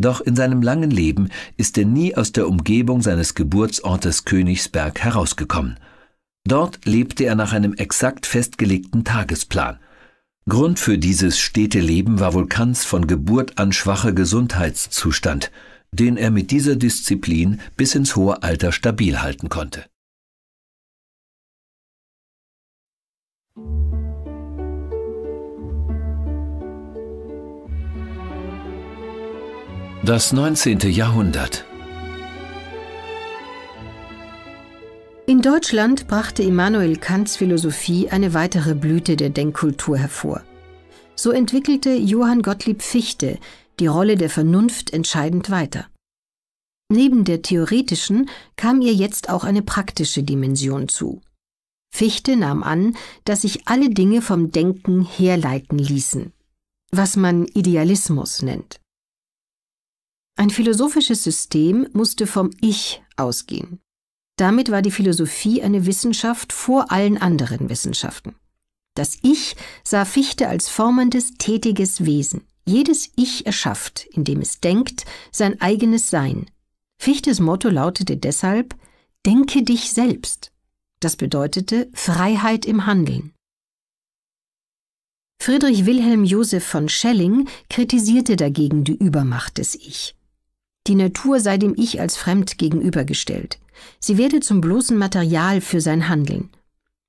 Doch in seinem langen Leben ist er nie aus der Umgebung seines Geburtsortes Königsberg herausgekommen. Dort lebte er nach einem exakt festgelegten Tagesplan. Grund für dieses stete Leben war wohl Kants von Geburt an schwacher Gesundheitszustand, den er mit dieser Disziplin bis ins hohe Alter stabil halten konnte. Das 19. Jahrhundert In Deutschland brachte Immanuel Kants Philosophie eine weitere Blüte der Denkkultur hervor. So entwickelte Johann Gottlieb Fichte die Rolle der Vernunft entscheidend weiter. Neben der theoretischen kam ihr jetzt auch eine praktische Dimension zu. Fichte nahm an, dass sich alle Dinge vom Denken herleiten ließen, was man Idealismus nennt. Ein philosophisches System musste vom Ich ausgehen. Damit war die Philosophie eine Wissenschaft vor allen anderen Wissenschaften. Das Ich sah Fichte als formendes, tätiges Wesen. Jedes Ich erschafft, indem es denkt, sein eigenes Sein. Fichtes Motto lautete deshalb Denke dich selbst. Das bedeutete Freiheit im Handeln. Friedrich Wilhelm Joseph von Schelling kritisierte dagegen die Übermacht des Ich. Die Natur sei dem Ich als fremd gegenübergestellt. Sie werde zum bloßen Material für sein Handeln.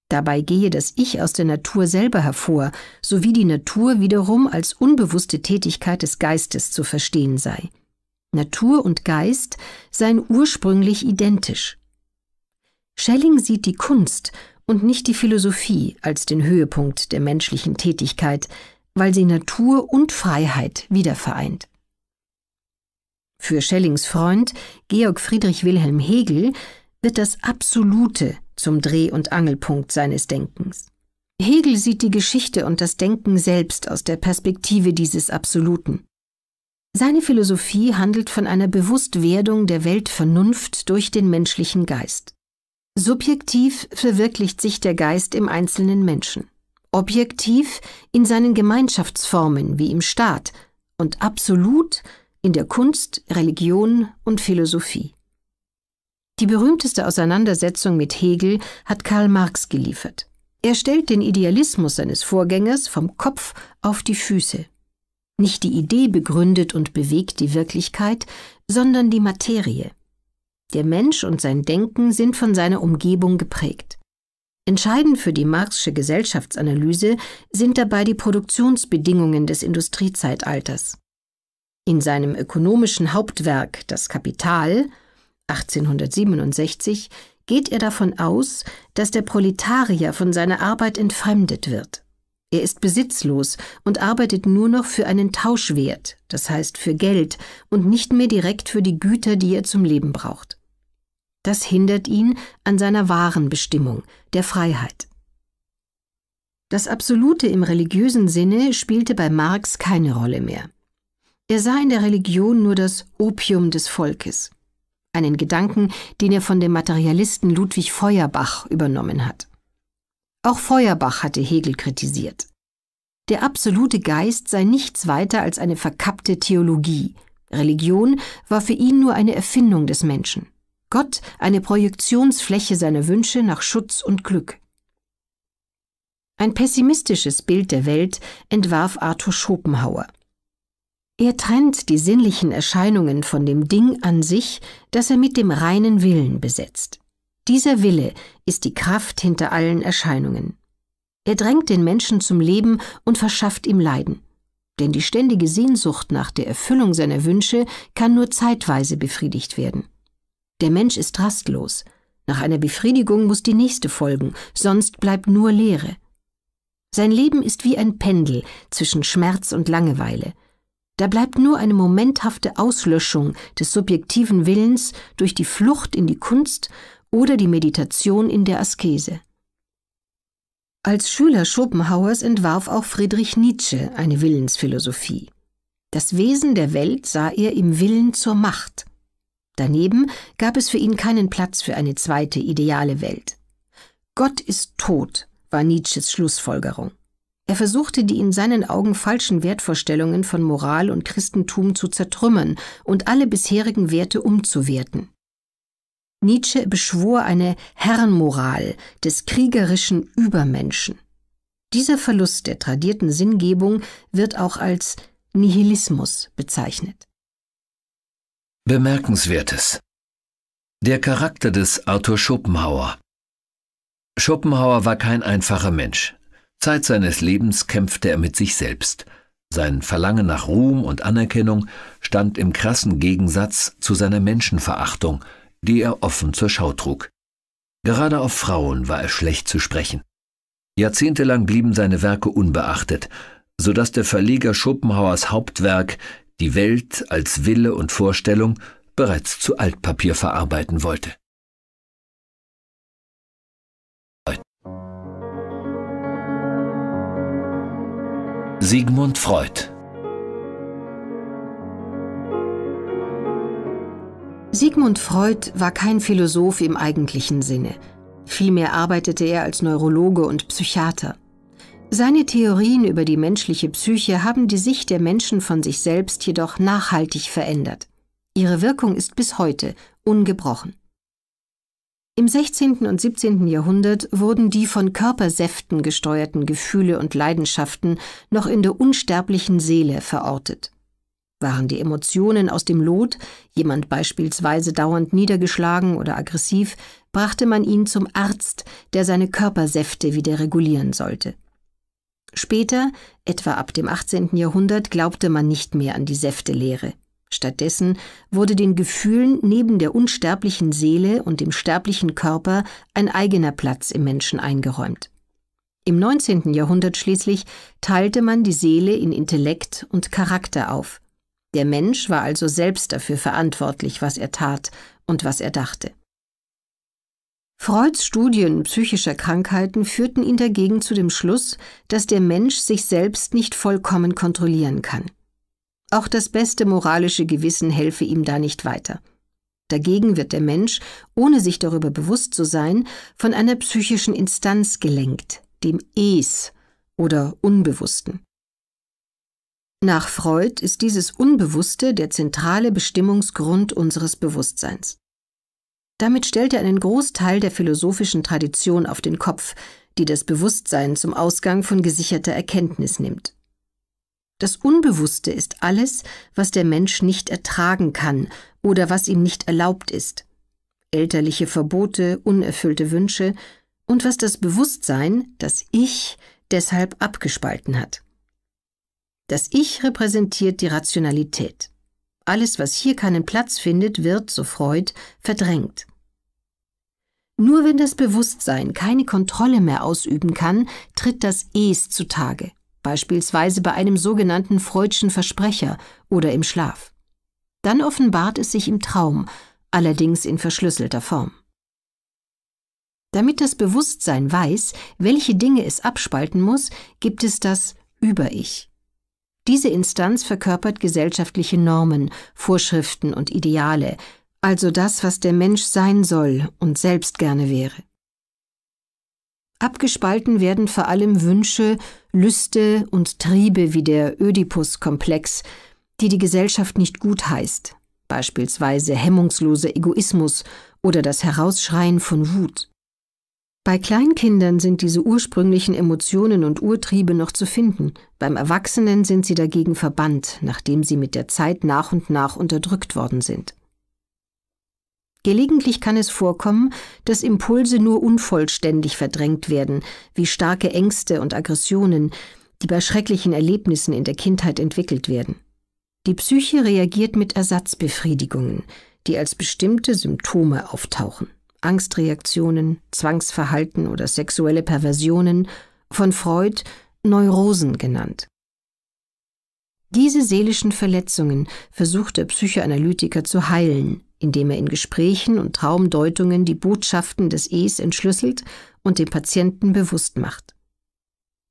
Dabei gehe das Ich aus der Natur selber hervor, sowie die Natur wiederum als unbewusste Tätigkeit des Geistes zu verstehen sei. Natur und Geist seien ursprünglich identisch. Schelling sieht die Kunst und nicht die Philosophie als den Höhepunkt der menschlichen Tätigkeit, weil sie Natur und Freiheit wiedervereint. Für Schellings Freund Georg Friedrich Wilhelm Hegel wird das Absolute zum Dreh- und Angelpunkt seines Denkens. Hegel sieht die Geschichte und das Denken selbst aus der Perspektive dieses Absoluten. Seine Philosophie handelt von einer Bewusstwerdung der Weltvernunft durch den menschlichen Geist. Subjektiv verwirklicht sich der Geist im einzelnen Menschen, objektiv in seinen Gemeinschaftsformen wie im Staat und absolut in der Kunst, Religion und Philosophie. Die berühmteste Auseinandersetzung mit Hegel hat Karl Marx geliefert. Er stellt den Idealismus seines Vorgängers vom Kopf auf die Füße. Nicht die Idee begründet und bewegt die Wirklichkeit, sondern die Materie. Der Mensch und sein Denken sind von seiner Umgebung geprägt. Entscheidend für die marxische Gesellschaftsanalyse sind dabei die Produktionsbedingungen des Industriezeitalters. In seinem ökonomischen Hauptwerk Das Kapital 1867 geht er davon aus, dass der Proletarier von seiner Arbeit entfremdet wird. Er ist besitzlos und arbeitet nur noch für einen Tauschwert, das heißt für Geld und nicht mehr direkt für die Güter, die er zum Leben braucht. Das hindert ihn an seiner wahren Bestimmung, der Freiheit. Das Absolute im religiösen Sinne spielte bei Marx keine Rolle mehr. Er sah in der Religion nur das Opium des Volkes, einen Gedanken, den er von dem Materialisten Ludwig Feuerbach übernommen hat. Auch Feuerbach hatte Hegel kritisiert. Der absolute Geist sei nichts weiter als eine verkappte Theologie. Religion war für ihn nur eine Erfindung des Menschen. Gott eine Projektionsfläche seiner Wünsche nach Schutz und Glück. Ein pessimistisches Bild der Welt entwarf Arthur Schopenhauer. Er trennt die sinnlichen Erscheinungen von dem Ding an sich, das er mit dem reinen Willen besetzt. Dieser Wille ist die Kraft hinter allen Erscheinungen. Er drängt den Menschen zum Leben und verschafft ihm Leiden. Denn die ständige Sehnsucht nach der Erfüllung seiner Wünsche kann nur zeitweise befriedigt werden. Der Mensch ist rastlos. Nach einer Befriedigung muss die nächste folgen, sonst bleibt nur Leere. Sein Leben ist wie ein Pendel zwischen Schmerz und Langeweile – da bleibt nur eine momenthafte Auslöschung des subjektiven Willens durch die Flucht in die Kunst oder die Meditation in der Askese. Als Schüler Schopenhauers entwarf auch Friedrich Nietzsche eine Willensphilosophie. Das Wesen der Welt sah er im Willen zur Macht. Daneben gab es für ihn keinen Platz für eine zweite ideale Welt. Gott ist tot, war Nietzsches Schlussfolgerung. Er versuchte die in seinen Augen falschen Wertvorstellungen von Moral und Christentum zu zertrümmern und alle bisherigen Werte umzuwerten. Nietzsche beschwor eine Herrenmoral des kriegerischen Übermenschen. Dieser Verlust der tradierten Sinngebung wird auch als Nihilismus bezeichnet. Bemerkenswertes. Der Charakter des Arthur Schopenhauer. Schopenhauer war kein einfacher Mensch. Zeit seines Lebens kämpfte er mit sich selbst. Sein Verlangen nach Ruhm und Anerkennung stand im krassen Gegensatz zu seiner Menschenverachtung, die er offen zur Schau trug. Gerade auf Frauen war er schlecht zu sprechen. Jahrzehntelang blieben seine Werke unbeachtet, so dass der Verleger Schopenhauers Hauptwerk Die Welt als Wille und Vorstellung bereits zu Altpapier verarbeiten wollte. Sigmund Freud Sigmund Freud war kein Philosoph im eigentlichen Sinne. Vielmehr arbeitete er als Neurologe und Psychiater. Seine Theorien über die menschliche Psyche haben die Sicht der Menschen von sich selbst jedoch nachhaltig verändert. Ihre Wirkung ist bis heute ungebrochen. Im 16. und 17. Jahrhundert wurden die von Körpersäften gesteuerten Gefühle und Leidenschaften noch in der unsterblichen Seele verortet. Waren die Emotionen aus dem Lot, jemand beispielsweise dauernd niedergeschlagen oder aggressiv, brachte man ihn zum Arzt, der seine Körpersäfte wieder regulieren sollte. Später, etwa ab dem 18. Jahrhundert, glaubte man nicht mehr an die Säftelehre. Stattdessen wurde den Gefühlen neben der unsterblichen Seele und dem sterblichen Körper ein eigener Platz im Menschen eingeräumt. Im 19. Jahrhundert schließlich teilte man die Seele in Intellekt und Charakter auf. Der Mensch war also selbst dafür verantwortlich, was er tat und was er dachte. Freuds Studien psychischer Krankheiten führten ihn dagegen zu dem Schluss, dass der Mensch sich selbst nicht vollkommen kontrollieren kann. Auch das beste moralische Gewissen helfe ihm da nicht weiter. Dagegen wird der Mensch, ohne sich darüber bewusst zu sein, von einer psychischen Instanz gelenkt, dem Es oder Unbewussten. Nach Freud ist dieses Unbewusste der zentrale Bestimmungsgrund unseres Bewusstseins. Damit stellt er einen Großteil der philosophischen Tradition auf den Kopf, die das Bewusstsein zum Ausgang von gesicherter Erkenntnis nimmt. Das Unbewusste ist alles, was der Mensch nicht ertragen kann oder was ihm nicht erlaubt ist. Elterliche Verbote, unerfüllte Wünsche und was das Bewusstsein, das Ich, deshalb abgespalten hat. Das Ich repräsentiert die Rationalität. Alles, was hier keinen Platz findet, wird, so Freud, verdrängt. Nur wenn das Bewusstsein keine Kontrolle mehr ausüben kann, tritt das Es zutage beispielsweise bei einem sogenannten Freudschen Versprecher oder im Schlaf. Dann offenbart es sich im Traum, allerdings in verschlüsselter Form. Damit das Bewusstsein weiß, welche Dinge es abspalten muss, gibt es das Über-Ich. Diese Instanz verkörpert gesellschaftliche Normen, Vorschriften und Ideale, also das, was der Mensch sein soll und selbst gerne wäre. Abgespalten werden vor allem Wünsche, Lüste und Triebe wie der Ödipus-Komplex, die die Gesellschaft nicht gut heißt, beispielsweise hemmungsloser Egoismus oder das Herausschreien von Wut. Bei Kleinkindern sind diese ursprünglichen Emotionen und Urtriebe noch zu finden, beim Erwachsenen sind sie dagegen verbannt, nachdem sie mit der Zeit nach und nach unterdrückt worden sind. Gelegentlich kann es vorkommen, dass Impulse nur unvollständig verdrängt werden, wie starke Ängste und Aggressionen, die bei schrecklichen Erlebnissen in der Kindheit entwickelt werden. Die Psyche reagiert mit Ersatzbefriedigungen, die als bestimmte Symptome auftauchen. Angstreaktionen, Zwangsverhalten oder sexuelle Perversionen, von Freud Neurosen genannt. Diese seelischen Verletzungen versucht der Psychoanalytiker zu heilen, indem er in Gesprächen und Traumdeutungen die Botschaften des Es entschlüsselt und dem Patienten bewusst macht.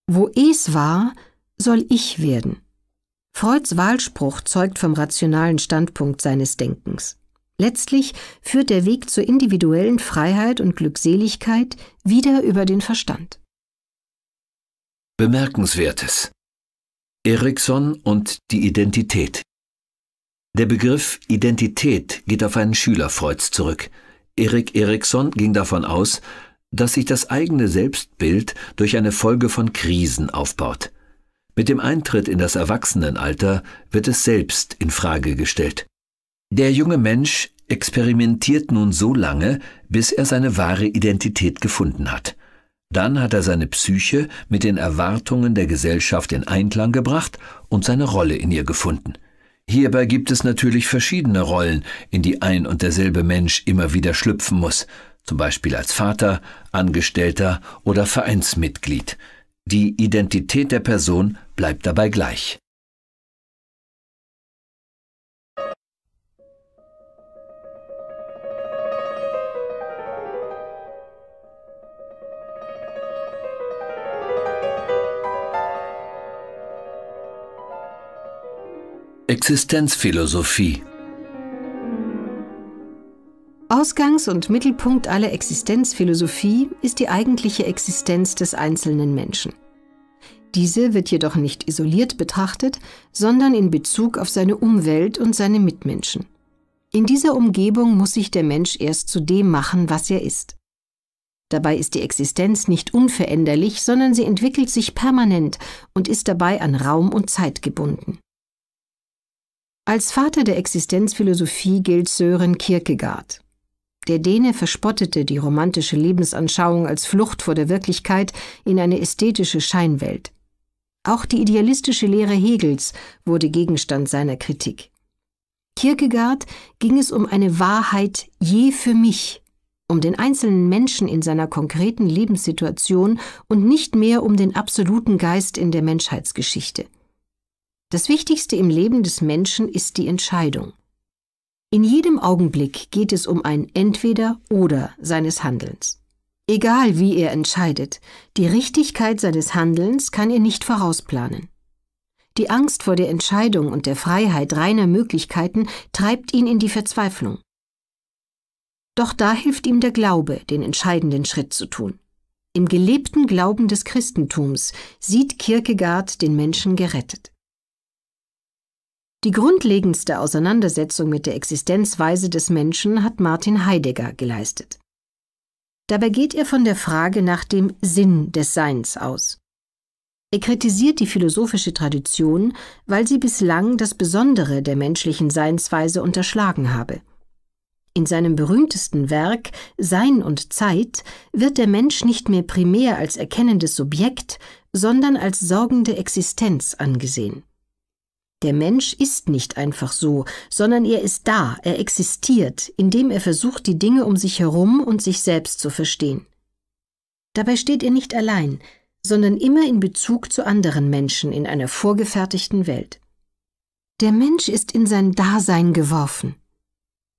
Wo Es war, soll ich werden. Freuds Wahlspruch zeugt vom rationalen Standpunkt seines Denkens. Letztlich führt der Weg zur individuellen Freiheit und Glückseligkeit wieder über den Verstand. Bemerkenswertes. Erikson und die Identität. Der Begriff Identität geht auf einen Schüler Freuds zurück. Erik Eriksson ging davon aus, dass sich das eigene Selbstbild durch eine Folge von Krisen aufbaut. Mit dem Eintritt in das Erwachsenenalter wird es selbst in Frage gestellt. Der junge Mensch experimentiert nun so lange, bis er seine wahre Identität gefunden hat. Dann hat er seine Psyche mit den Erwartungen der Gesellschaft in Einklang gebracht und seine Rolle in ihr gefunden. Hierbei gibt es natürlich verschiedene Rollen, in die ein und derselbe Mensch immer wieder schlüpfen muss, zum Beispiel als Vater, Angestellter oder Vereinsmitglied. Die Identität der Person bleibt dabei gleich. Existenzphilosophie Ausgangs- und Mittelpunkt aller Existenzphilosophie ist die eigentliche Existenz des einzelnen Menschen. Diese wird jedoch nicht isoliert betrachtet, sondern in Bezug auf seine Umwelt und seine Mitmenschen. In dieser Umgebung muss sich der Mensch erst zu dem machen, was er ist. Dabei ist die Existenz nicht unveränderlich, sondern sie entwickelt sich permanent und ist dabei an Raum und Zeit gebunden. Als Vater der Existenzphilosophie gilt Sören Kierkegaard. Der Däne verspottete die romantische Lebensanschauung als Flucht vor der Wirklichkeit in eine ästhetische Scheinwelt. Auch die idealistische Lehre Hegels wurde Gegenstand seiner Kritik. Kierkegaard ging es um eine Wahrheit je für mich, um den einzelnen Menschen in seiner konkreten Lebenssituation und nicht mehr um den absoluten Geist in der Menschheitsgeschichte. Das Wichtigste im Leben des Menschen ist die Entscheidung. In jedem Augenblick geht es um ein Entweder oder seines Handelns. Egal wie er entscheidet, die Richtigkeit seines Handelns kann er nicht vorausplanen. Die Angst vor der Entscheidung und der Freiheit reiner Möglichkeiten treibt ihn in die Verzweiflung. Doch da hilft ihm der Glaube, den entscheidenden Schritt zu tun. Im gelebten Glauben des Christentums sieht Kierkegaard den Menschen gerettet. Die grundlegendste Auseinandersetzung mit der Existenzweise des Menschen hat Martin Heidegger geleistet. Dabei geht er von der Frage nach dem Sinn des Seins aus. Er kritisiert die philosophische Tradition, weil sie bislang das Besondere der menschlichen Seinsweise unterschlagen habe. In seinem berühmtesten Werk Sein und Zeit wird der Mensch nicht mehr primär als erkennendes Subjekt, sondern als sorgende Existenz angesehen. Der Mensch ist nicht einfach so, sondern er ist da, er existiert, indem er versucht, die Dinge um sich herum und sich selbst zu verstehen. Dabei steht er nicht allein, sondern immer in Bezug zu anderen Menschen in einer vorgefertigten Welt. Der Mensch ist in sein Dasein geworfen.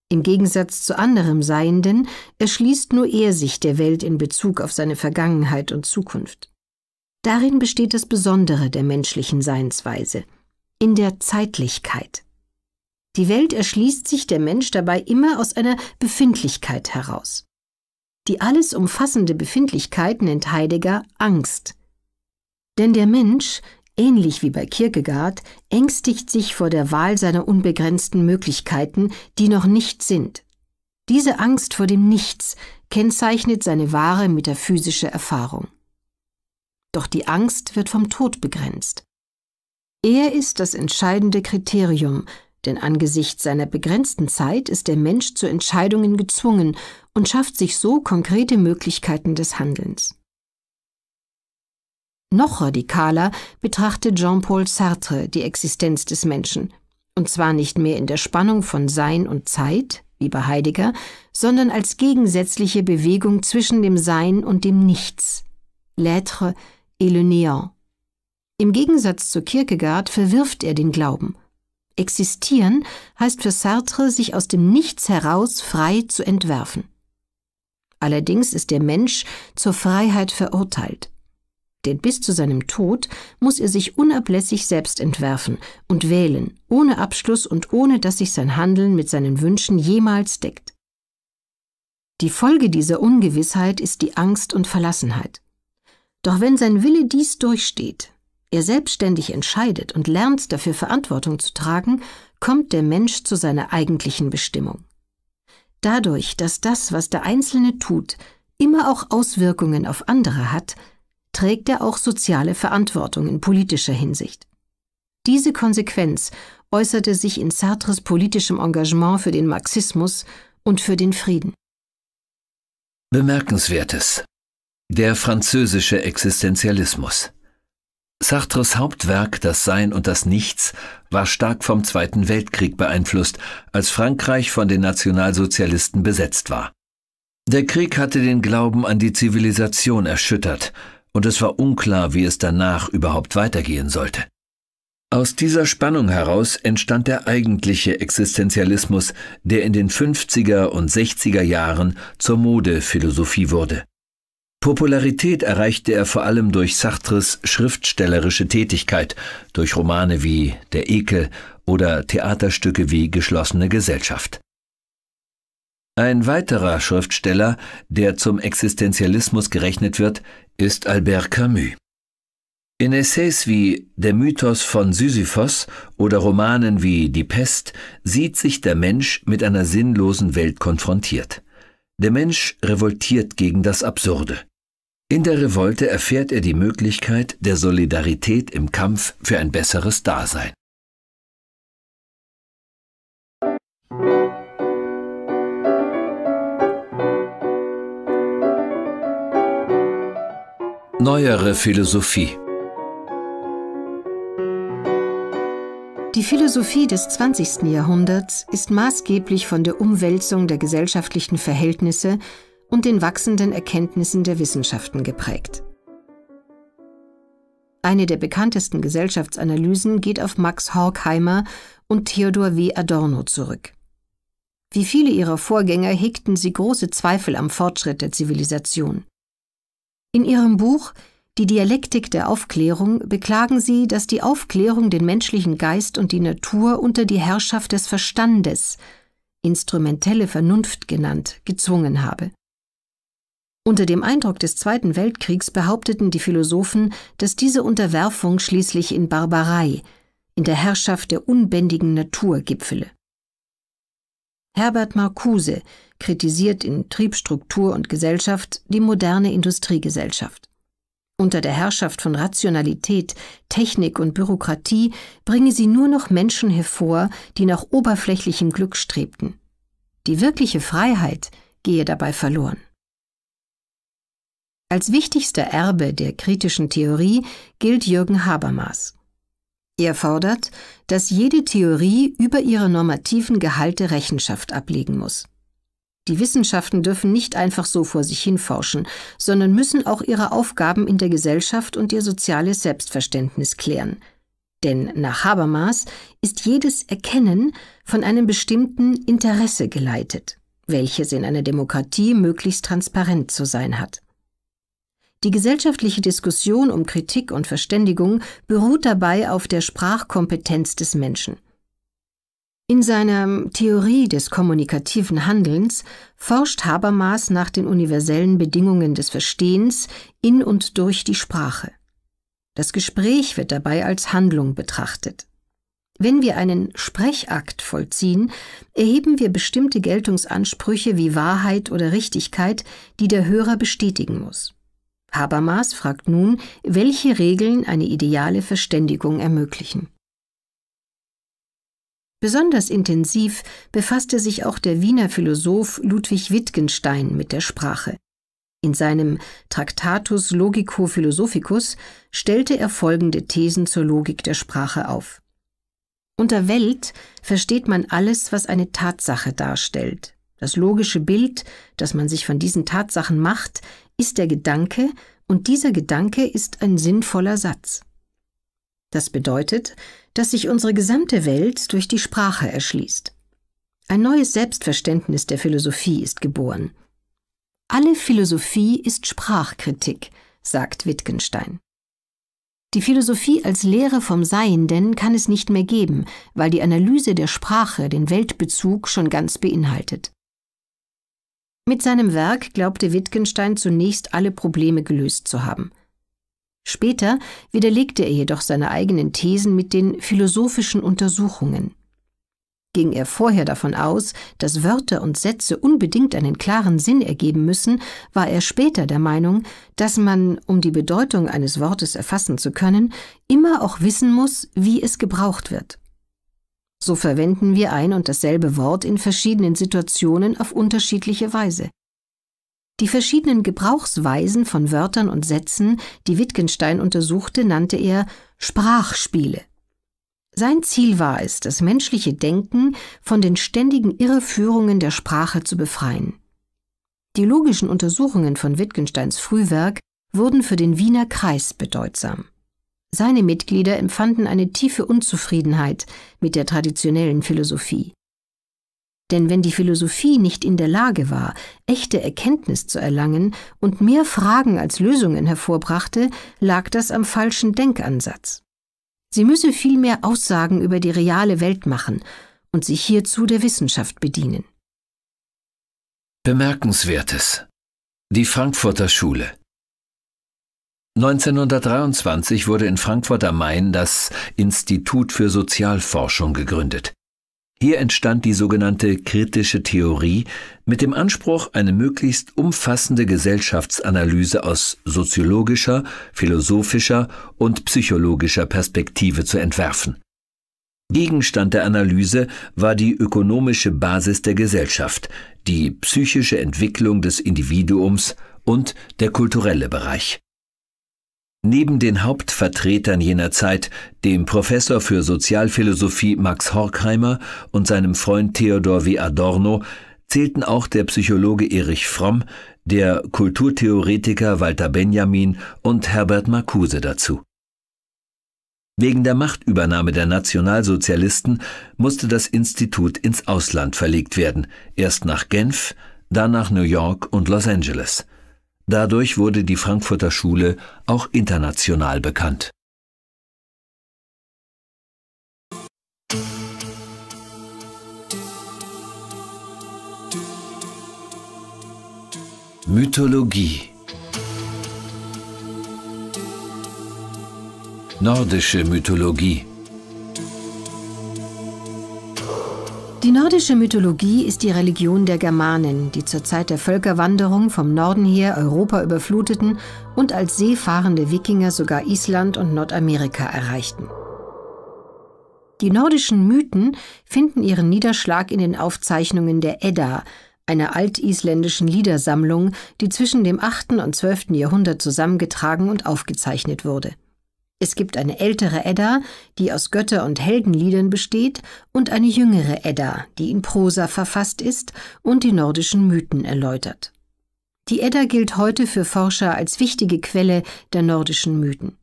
Im Gegensatz zu anderem Seienden erschließt nur er sich der Welt in Bezug auf seine Vergangenheit und Zukunft. Darin besteht das Besondere der menschlichen Seinsweise – in der Zeitlichkeit. Die Welt erschließt sich der Mensch dabei immer aus einer Befindlichkeit heraus. Die alles umfassende Befindlichkeit nennt Heidegger Angst. Denn der Mensch, ähnlich wie bei Kierkegaard, ängstigt sich vor der Wahl seiner unbegrenzten Möglichkeiten, die noch nicht sind. Diese Angst vor dem Nichts kennzeichnet seine wahre metaphysische Erfahrung. Doch die Angst wird vom Tod begrenzt. Er ist das entscheidende Kriterium, denn angesichts seiner begrenzten Zeit ist der Mensch zu Entscheidungen gezwungen und schafft sich so konkrete Möglichkeiten des Handelns. Noch radikaler betrachtet Jean-Paul Sartre die Existenz des Menschen, und zwar nicht mehr in der Spannung von Sein und Zeit, wie bei Heidegger, sondern als gegensätzliche Bewegung zwischen dem Sein und dem Nichts. L'être et le néant. Im Gegensatz zu Kierkegaard verwirft er den Glauben. Existieren heißt für Sartre, sich aus dem Nichts heraus frei zu entwerfen. Allerdings ist der Mensch zur Freiheit verurteilt. Denn bis zu seinem Tod muss er sich unablässig selbst entwerfen und wählen, ohne Abschluss und ohne dass sich sein Handeln mit seinen Wünschen jemals deckt. Die Folge dieser Ungewissheit ist die Angst und Verlassenheit. Doch wenn sein Wille dies durchsteht, er selbstständig entscheidet und lernt dafür Verantwortung zu tragen, kommt der Mensch zu seiner eigentlichen Bestimmung. Dadurch, dass das, was der Einzelne tut, immer auch Auswirkungen auf andere hat, trägt er auch soziale Verantwortung in politischer Hinsicht. Diese Konsequenz äußerte sich in Sartres politischem Engagement für den Marxismus und für den Frieden. Bemerkenswertes. Der französische Existenzialismus. Sartres Hauptwerk Das Sein und das Nichts war stark vom Zweiten Weltkrieg beeinflusst, als Frankreich von den Nationalsozialisten besetzt war. Der Krieg hatte den Glauben an die Zivilisation erschüttert, und es war unklar, wie es danach überhaupt weitergehen sollte. Aus dieser Spannung heraus entstand der eigentliche Existenzialismus, der in den 50er und 60er Jahren zur Modephilosophie wurde. Popularität erreichte er vor allem durch Sartres schriftstellerische Tätigkeit, durch Romane wie Der Ekel oder Theaterstücke wie Geschlossene Gesellschaft. Ein weiterer Schriftsteller, der zum Existenzialismus gerechnet wird, ist Albert Camus. In Essays wie Der Mythos von Sisyphos oder Romanen wie Die Pest sieht sich der Mensch mit einer sinnlosen Welt konfrontiert. Der Mensch revoltiert gegen das Absurde. In der Revolte erfährt er die Möglichkeit der Solidarität im Kampf für ein besseres Dasein. Neuere Philosophie Die Philosophie des 20. Jahrhunderts ist maßgeblich von der Umwälzung der gesellschaftlichen Verhältnisse und den wachsenden Erkenntnissen der Wissenschaften geprägt. Eine der bekanntesten Gesellschaftsanalysen geht auf Max Horkheimer und Theodor W. Adorno zurück. Wie viele ihrer Vorgänger hegten sie große Zweifel am Fortschritt der Zivilisation. In ihrem Buch Die Dialektik der Aufklärung beklagen sie, dass die Aufklärung den menschlichen Geist und die Natur unter die Herrschaft des Verstandes, instrumentelle Vernunft genannt, gezwungen habe. Unter dem Eindruck des Zweiten Weltkriegs behaupteten die Philosophen, dass diese Unterwerfung schließlich in Barbarei, in der Herrschaft der unbändigen Natur gipfele. Herbert Marcuse kritisiert in Triebstruktur und Gesellschaft die moderne Industriegesellschaft. Unter der Herrschaft von Rationalität, Technik und Bürokratie bringe sie nur noch Menschen hervor, die nach oberflächlichem Glück strebten. Die wirkliche Freiheit gehe dabei verloren. Als wichtigster Erbe der kritischen Theorie gilt Jürgen Habermas. Er fordert, dass jede Theorie über ihre normativen Gehalte Rechenschaft ablegen muss. Die Wissenschaften dürfen nicht einfach so vor sich hinforschen, sondern müssen auch ihre Aufgaben in der Gesellschaft und ihr soziales Selbstverständnis klären. Denn nach Habermas ist jedes Erkennen von einem bestimmten Interesse geleitet, welches in einer Demokratie möglichst transparent zu sein hat. Die gesellschaftliche Diskussion um Kritik und Verständigung beruht dabei auf der Sprachkompetenz des Menschen. In seiner Theorie des kommunikativen Handelns forscht Habermas nach den universellen Bedingungen des Verstehens in und durch die Sprache. Das Gespräch wird dabei als Handlung betrachtet. Wenn wir einen Sprechakt vollziehen, erheben wir bestimmte Geltungsansprüche wie Wahrheit oder Richtigkeit, die der Hörer bestätigen muss. Habermas fragt nun, welche Regeln eine ideale Verständigung ermöglichen. Besonders intensiv befasste sich auch der Wiener Philosoph Ludwig Wittgenstein mit der Sprache. In seinem Tractatus Logico Philosophicus stellte er folgende Thesen zur Logik der Sprache auf. Unter Welt versteht man alles, was eine Tatsache darstellt. Das logische Bild, das man sich von diesen Tatsachen macht, ist der Gedanke und dieser Gedanke ist ein sinnvoller Satz. Das bedeutet, dass sich unsere gesamte Welt durch die Sprache erschließt. Ein neues Selbstverständnis der Philosophie ist geboren. Alle Philosophie ist Sprachkritik, sagt Wittgenstein. Die Philosophie als Lehre vom Seienden kann es nicht mehr geben, weil die Analyse der Sprache den Weltbezug schon ganz beinhaltet. Mit seinem Werk glaubte Wittgenstein zunächst alle Probleme gelöst zu haben. Später widerlegte er jedoch seine eigenen Thesen mit den philosophischen Untersuchungen. Ging er vorher davon aus, dass Wörter und Sätze unbedingt einen klaren Sinn ergeben müssen, war er später der Meinung, dass man, um die Bedeutung eines Wortes erfassen zu können, immer auch wissen muss, wie es gebraucht wird. So verwenden wir ein und dasselbe Wort in verschiedenen Situationen auf unterschiedliche Weise. Die verschiedenen Gebrauchsweisen von Wörtern und Sätzen, die Wittgenstein untersuchte, nannte er Sprachspiele. Sein Ziel war es, das menschliche Denken von den ständigen Irreführungen der Sprache zu befreien. Die logischen Untersuchungen von Wittgensteins Frühwerk wurden für den Wiener Kreis bedeutsam. Seine Mitglieder empfanden eine tiefe Unzufriedenheit mit der traditionellen Philosophie. Denn wenn die Philosophie nicht in der Lage war, echte Erkenntnis zu erlangen und mehr Fragen als Lösungen hervorbrachte, lag das am falschen Denkansatz. Sie müsse vielmehr Aussagen über die reale Welt machen und sich hierzu der Wissenschaft bedienen. Bemerkenswertes. Die Frankfurter Schule. 1923 wurde in Frankfurt am Main das Institut für Sozialforschung gegründet. Hier entstand die sogenannte kritische Theorie mit dem Anspruch, eine möglichst umfassende Gesellschaftsanalyse aus soziologischer, philosophischer und psychologischer Perspektive zu entwerfen. Gegenstand der Analyse war die ökonomische Basis der Gesellschaft, die psychische Entwicklung des Individuums und der kulturelle Bereich. Neben den Hauptvertretern jener Zeit, dem Professor für Sozialphilosophie Max Horkheimer und seinem Freund Theodor W. Adorno, zählten auch der Psychologe Erich Fromm, der Kulturtheoretiker Walter Benjamin und Herbert Marcuse dazu. Wegen der Machtübernahme der Nationalsozialisten musste das Institut ins Ausland verlegt werden, erst nach Genf, dann nach New York und Los Angeles – Dadurch wurde die Frankfurter Schule auch international bekannt. Mythologie Nordische Mythologie Die nordische Mythologie ist die Religion der Germanen, die zur Zeit der Völkerwanderung vom Norden her Europa überfluteten und als seefahrende Wikinger sogar Island und Nordamerika erreichten. Die nordischen Mythen finden ihren Niederschlag in den Aufzeichnungen der Edda, einer altisländischen Liedersammlung, die zwischen dem 8. und 12. Jahrhundert zusammengetragen und aufgezeichnet wurde. Es gibt eine ältere Edda, die aus Götter- und Heldenliedern besteht, und eine jüngere Edda, die in Prosa verfasst ist und die nordischen Mythen erläutert. Die Edda gilt heute für Forscher als wichtige Quelle der nordischen Mythen.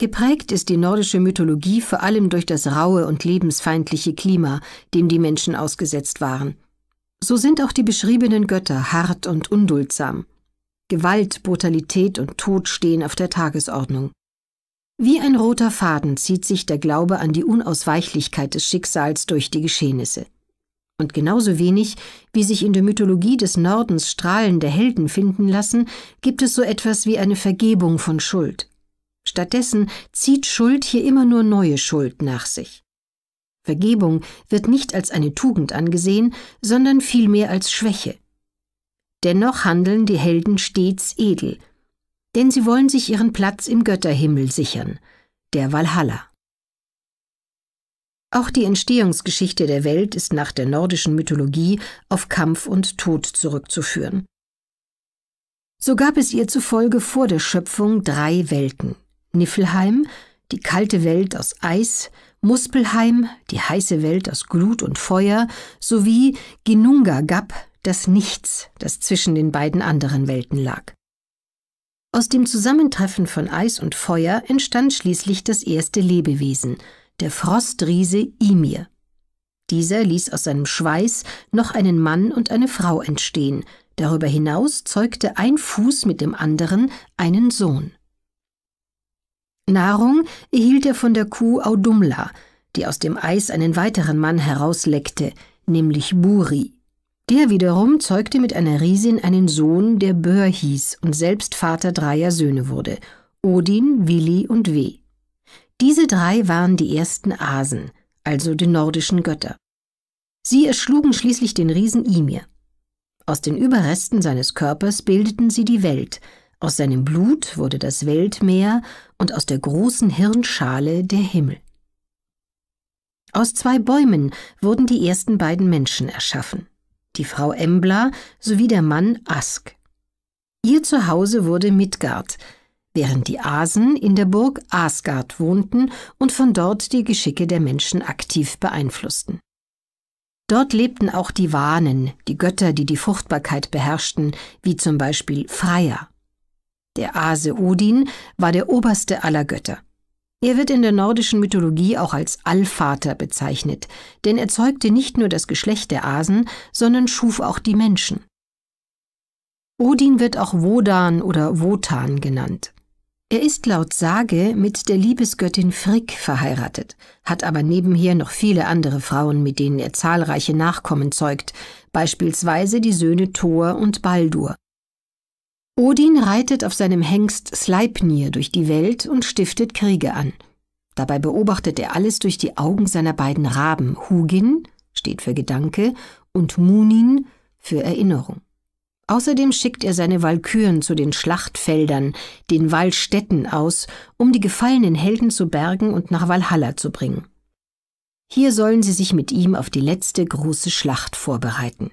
Geprägt ist die nordische Mythologie vor allem durch das raue und lebensfeindliche Klima, dem die Menschen ausgesetzt waren. So sind auch die beschriebenen Götter hart und unduldsam. Gewalt, Brutalität und Tod stehen auf der Tagesordnung. Wie ein roter Faden zieht sich der Glaube an die Unausweichlichkeit des Schicksals durch die Geschehnisse. Und genauso wenig, wie sich in der Mythologie des Nordens strahlende Helden finden lassen, gibt es so etwas wie eine Vergebung von Schuld. Stattdessen zieht Schuld hier immer nur neue Schuld nach sich. Vergebung wird nicht als eine Tugend angesehen, sondern vielmehr als Schwäche. Dennoch handeln die Helden stets edel, denn sie wollen sich ihren Platz im Götterhimmel sichern, der Valhalla. Auch die Entstehungsgeschichte der Welt ist nach der nordischen Mythologie auf Kampf und Tod zurückzuführen. So gab es ihr zufolge vor der Schöpfung drei Welten: Niflheim, die kalte Welt aus Eis, Muspelheim, die heiße Welt aus Glut und Feuer, sowie Ginunga Gap, das Nichts, das zwischen den beiden anderen Welten lag. Aus dem Zusammentreffen von Eis und Feuer entstand schließlich das erste Lebewesen, der Frostriese Imir. Dieser ließ aus seinem Schweiß noch einen Mann und eine Frau entstehen, darüber hinaus zeugte ein Fuß mit dem anderen einen Sohn. Nahrung erhielt er von der Kuh Audumla, die aus dem Eis einen weiteren Mann herausleckte, nämlich Buri. Der wiederum zeugte mit einer Riesin einen Sohn, der Böhr hieß und selbst Vater dreier Söhne wurde: Odin, Willi und Weh. Diese drei waren die ersten Asen, also die nordischen Götter. Sie erschlugen schließlich den Riesen Ymir. Aus den Überresten seines Körpers bildeten sie die Welt, aus seinem Blut wurde das Weltmeer und aus der großen Hirnschale der Himmel. Aus zwei Bäumen wurden die ersten beiden Menschen erschaffen, die Frau Embla sowie der Mann Ask. Ihr Zuhause wurde Midgard, während die Asen in der Burg Asgard wohnten und von dort die Geschicke der Menschen aktiv beeinflussten. Dort lebten auch die Wanen, die Götter, die die Fruchtbarkeit beherrschten, wie zum Beispiel Freya. Der Ase Odin war der oberste aller Götter. Er wird in der nordischen Mythologie auch als Allvater bezeichnet, denn er zeugte nicht nur das Geschlecht der Asen, sondern schuf auch die Menschen. Odin wird auch Wodan oder Wotan genannt. Er ist laut Sage mit der Liebesgöttin Frigg verheiratet, hat aber nebenher noch viele andere Frauen, mit denen er zahlreiche Nachkommen zeugt, beispielsweise die Söhne Thor und Baldur. Odin reitet auf seinem Hengst Sleipnir durch die Welt und stiftet Kriege an. Dabei beobachtet er alles durch die Augen seiner beiden Raben, Hugin, steht für Gedanke, und Munin, für Erinnerung. Außerdem schickt er seine Walküren zu den Schlachtfeldern, den Wallstätten aus, um die gefallenen Helden zu bergen und nach Valhalla zu bringen. Hier sollen sie sich mit ihm auf die letzte große Schlacht vorbereiten.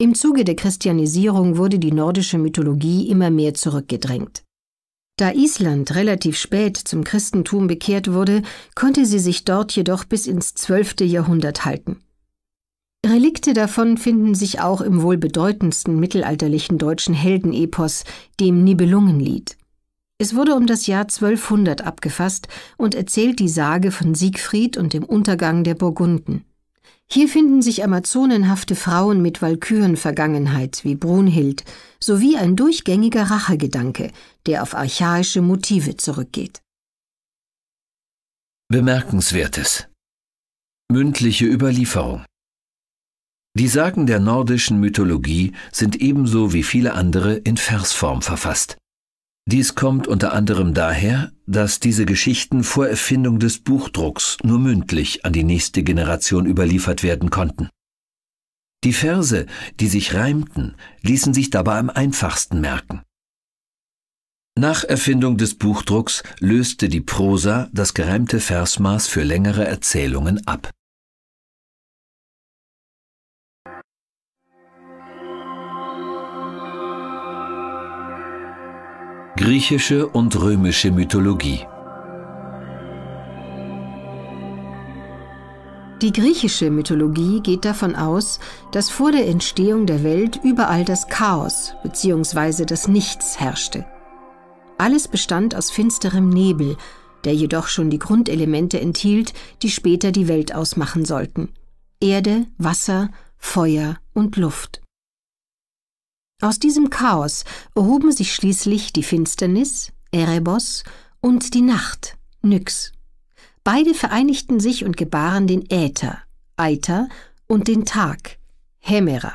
Im Zuge der Christianisierung wurde die nordische Mythologie immer mehr zurückgedrängt. Da Island relativ spät zum Christentum bekehrt wurde, konnte sie sich dort jedoch bis ins 12. Jahrhundert halten. Relikte davon finden sich auch im wohl bedeutendsten mittelalterlichen deutschen Heldenepos, dem Nibelungenlied. Es wurde um das Jahr 1200 abgefasst und erzählt die Sage von Siegfried und dem Untergang der Burgunden. Hier finden sich amazonenhafte Frauen mit Walküren-Vergangenheit wie Brunhild sowie ein durchgängiger Rachegedanke, der auf archaische Motive zurückgeht. Bemerkenswertes Mündliche Überlieferung Die Sagen der nordischen Mythologie sind ebenso wie viele andere in Versform verfasst. Dies kommt unter anderem daher, dass diese Geschichten vor Erfindung des Buchdrucks nur mündlich an die nächste Generation überliefert werden konnten. Die Verse, die sich reimten, ließen sich dabei am einfachsten merken. Nach Erfindung des Buchdrucks löste die Prosa das gereimte Versmaß für längere Erzählungen ab. Griechische und römische Mythologie Die griechische Mythologie geht davon aus, dass vor der Entstehung der Welt überall das Chaos bzw. das Nichts herrschte. Alles bestand aus finsterem Nebel, der jedoch schon die Grundelemente enthielt, die später die Welt ausmachen sollten. Erde, Wasser, Feuer und Luft. Aus diesem Chaos erhoben sich schließlich die Finsternis, Erebos, und die Nacht, Nyx. Beide vereinigten sich und gebaren den Äther, Eiter, und den Tag, Hemera.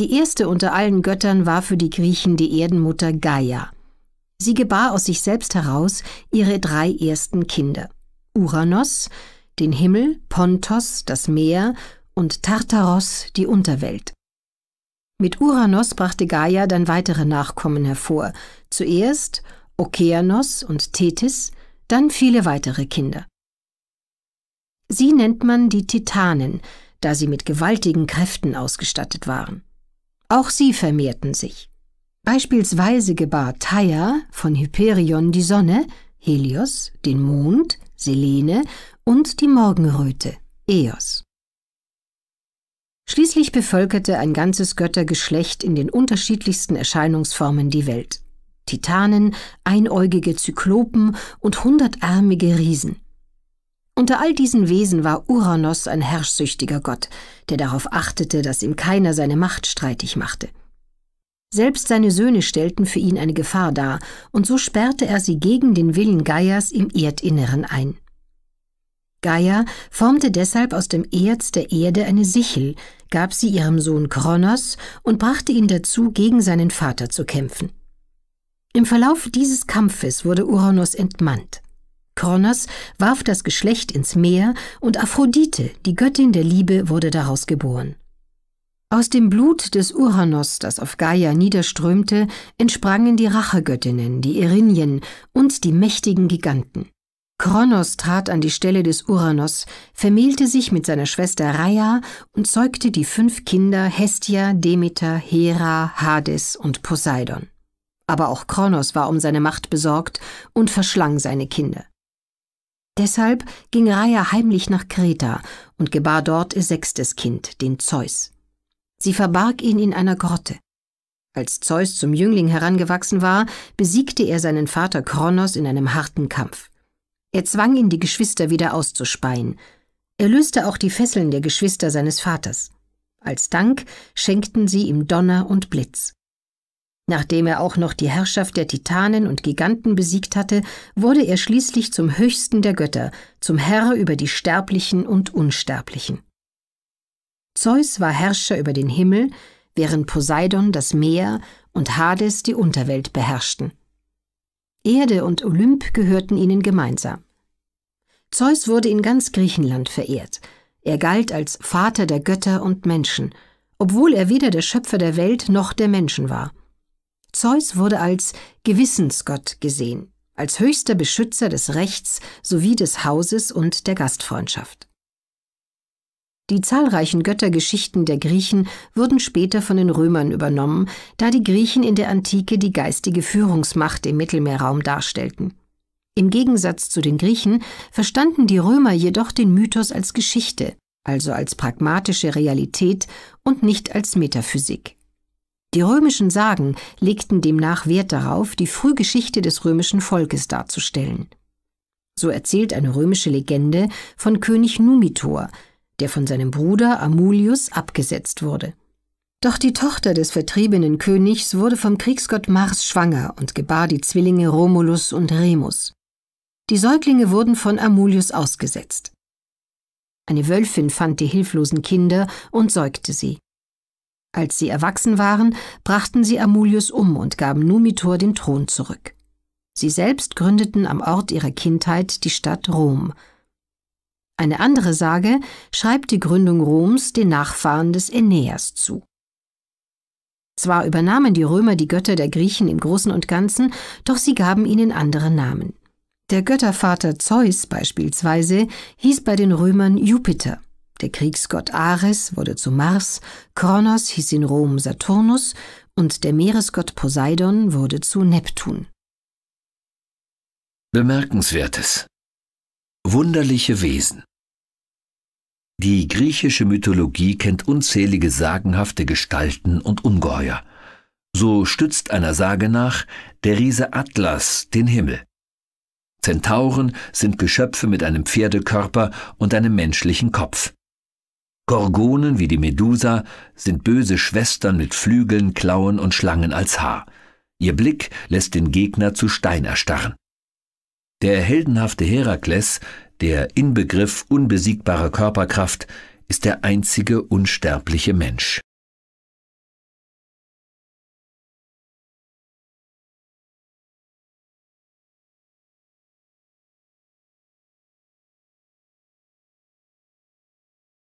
Die erste unter allen Göttern war für die Griechen die Erdenmutter Gaia. Sie gebar aus sich selbst heraus ihre drei ersten Kinder: Uranos, den Himmel, Pontos, das Meer und Tartaros, die Unterwelt. Mit Uranus brachte Gaia dann weitere Nachkommen hervor, zuerst Okeanos und Tethys, dann viele weitere Kinder. Sie nennt man die Titanen, da sie mit gewaltigen Kräften ausgestattet waren. Auch sie vermehrten sich. Beispielsweise gebar Thaia von Hyperion die Sonne, Helios den Mond, Selene und die Morgenröte, Eos. Schließlich bevölkerte ein ganzes Göttergeschlecht in den unterschiedlichsten Erscheinungsformen die Welt. Titanen, einäugige Zyklopen und hundertarmige Riesen. Unter all diesen Wesen war Uranos ein herrschsüchtiger Gott, der darauf achtete, dass ihm keiner seine Macht streitig machte. Selbst seine Söhne stellten für ihn eine Gefahr dar, und so sperrte er sie gegen den Willen Gaias im Erdinneren ein. Gaia formte deshalb aus dem Erz der Erde eine Sichel, gab sie ihrem Sohn Kronos und brachte ihn dazu, gegen seinen Vater zu kämpfen. Im Verlauf dieses Kampfes wurde Uranos entmannt. Kronos warf das Geschlecht ins Meer und Aphrodite, die Göttin der Liebe, wurde daraus geboren. Aus dem Blut des Uranos, das auf Gaia niederströmte, entsprangen die Rachegöttinnen, die Erinien und die mächtigen Giganten. Kronos trat an die Stelle des Uranos, vermählte sich mit seiner Schwester Rhea und zeugte die fünf Kinder Hestia, Demeter, Hera, Hades und Poseidon. Aber auch Kronos war um seine Macht besorgt und verschlang seine Kinder. Deshalb ging Rhea heimlich nach Kreta und gebar dort ihr sechstes Kind, den Zeus. Sie verbarg ihn in einer Grotte. Als Zeus zum Jüngling herangewachsen war, besiegte er seinen Vater Kronos in einem harten Kampf. Er zwang ihn, die Geschwister wieder auszuspeien. Er löste auch die Fesseln der Geschwister seines Vaters. Als Dank schenkten sie ihm Donner und Blitz. Nachdem er auch noch die Herrschaft der Titanen und Giganten besiegt hatte, wurde er schließlich zum höchsten der Götter, zum Herr über die Sterblichen und Unsterblichen. Zeus war Herrscher über den Himmel, während Poseidon das Meer und Hades die Unterwelt beherrschten. Erde und Olymp gehörten ihnen gemeinsam. Zeus wurde in ganz Griechenland verehrt. Er galt als Vater der Götter und Menschen, obwohl er weder der Schöpfer der Welt noch der Menschen war. Zeus wurde als Gewissensgott gesehen, als höchster Beschützer des Rechts sowie des Hauses und der Gastfreundschaft. Die zahlreichen Göttergeschichten der Griechen wurden später von den Römern übernommen, da die Griechen in der Antike die geistige Führungsmacht im Mittelmeerraum darstellten. Im Gegensatz zu den Griechen verstanden die Römer jedoch den Mythos als Geschichte, also als pragmatische Realität und nicht als Metaphysik. Die römischen Sagen legten demnach Wert darauf, die Frühgeschichte des römischen Volkes darzustellen. So erzählt eine römische Legende von König Numitor, der von seinem Bruder Amulius abgesetzt wurde. Doch die Tochter des vertriebenen Königs wurde vom Kriegsgott Mars schwanger und gebar die Zwillinge Romulus und Remus. Die Säuglinge wurden von Amulius ausgesetzt. Eine Wölfin fand die hilflosen Kinder und säugte sie. Als sie erwachsen waren, brachten sie Amulius um und gaben Numitor den Thron zurück. Sie selbst gründeten am Ort ihrer Kindheit die Stadt Rom – eine andere Sage schreibt die Gründung Roms den Nachfahren des Aeneas zu. Zwar übernahmen die Römer die Götter der Griechen im Großen und Ganzen, doch sie gaben ihnen andere Namen. Der Göttervater Zeus beispielsweise hieß bei den Römern Jupiter. Der Kriegsgott Ares wurde zu Mars, Kronos hieß in Rom Saturnus und der Meeresgott Poseidon wurde zu Neptun. Bemerkenswertes. Wunderliche Wesen. Die griechische Mythologie kennt unzählige sagenhafte Gestalten und Ungeheuer. So stützt einer Sage nach der Riese Atlas den Himmel. Zentauren sind Geschöpfe mit einem Pferdekörper und einem menschlichen Kopf. Gorgonen wie die Medusa sind böse Schwestern mit Flügeln, Klauen und Schlangen als Haar. Ihr Blick lässt den Gegner zu Stein erstarren. Der heldenhafte Herakles der Inbegriff unbesiegbarer Körperkraft, ist der einzige unsterbliche Mensch.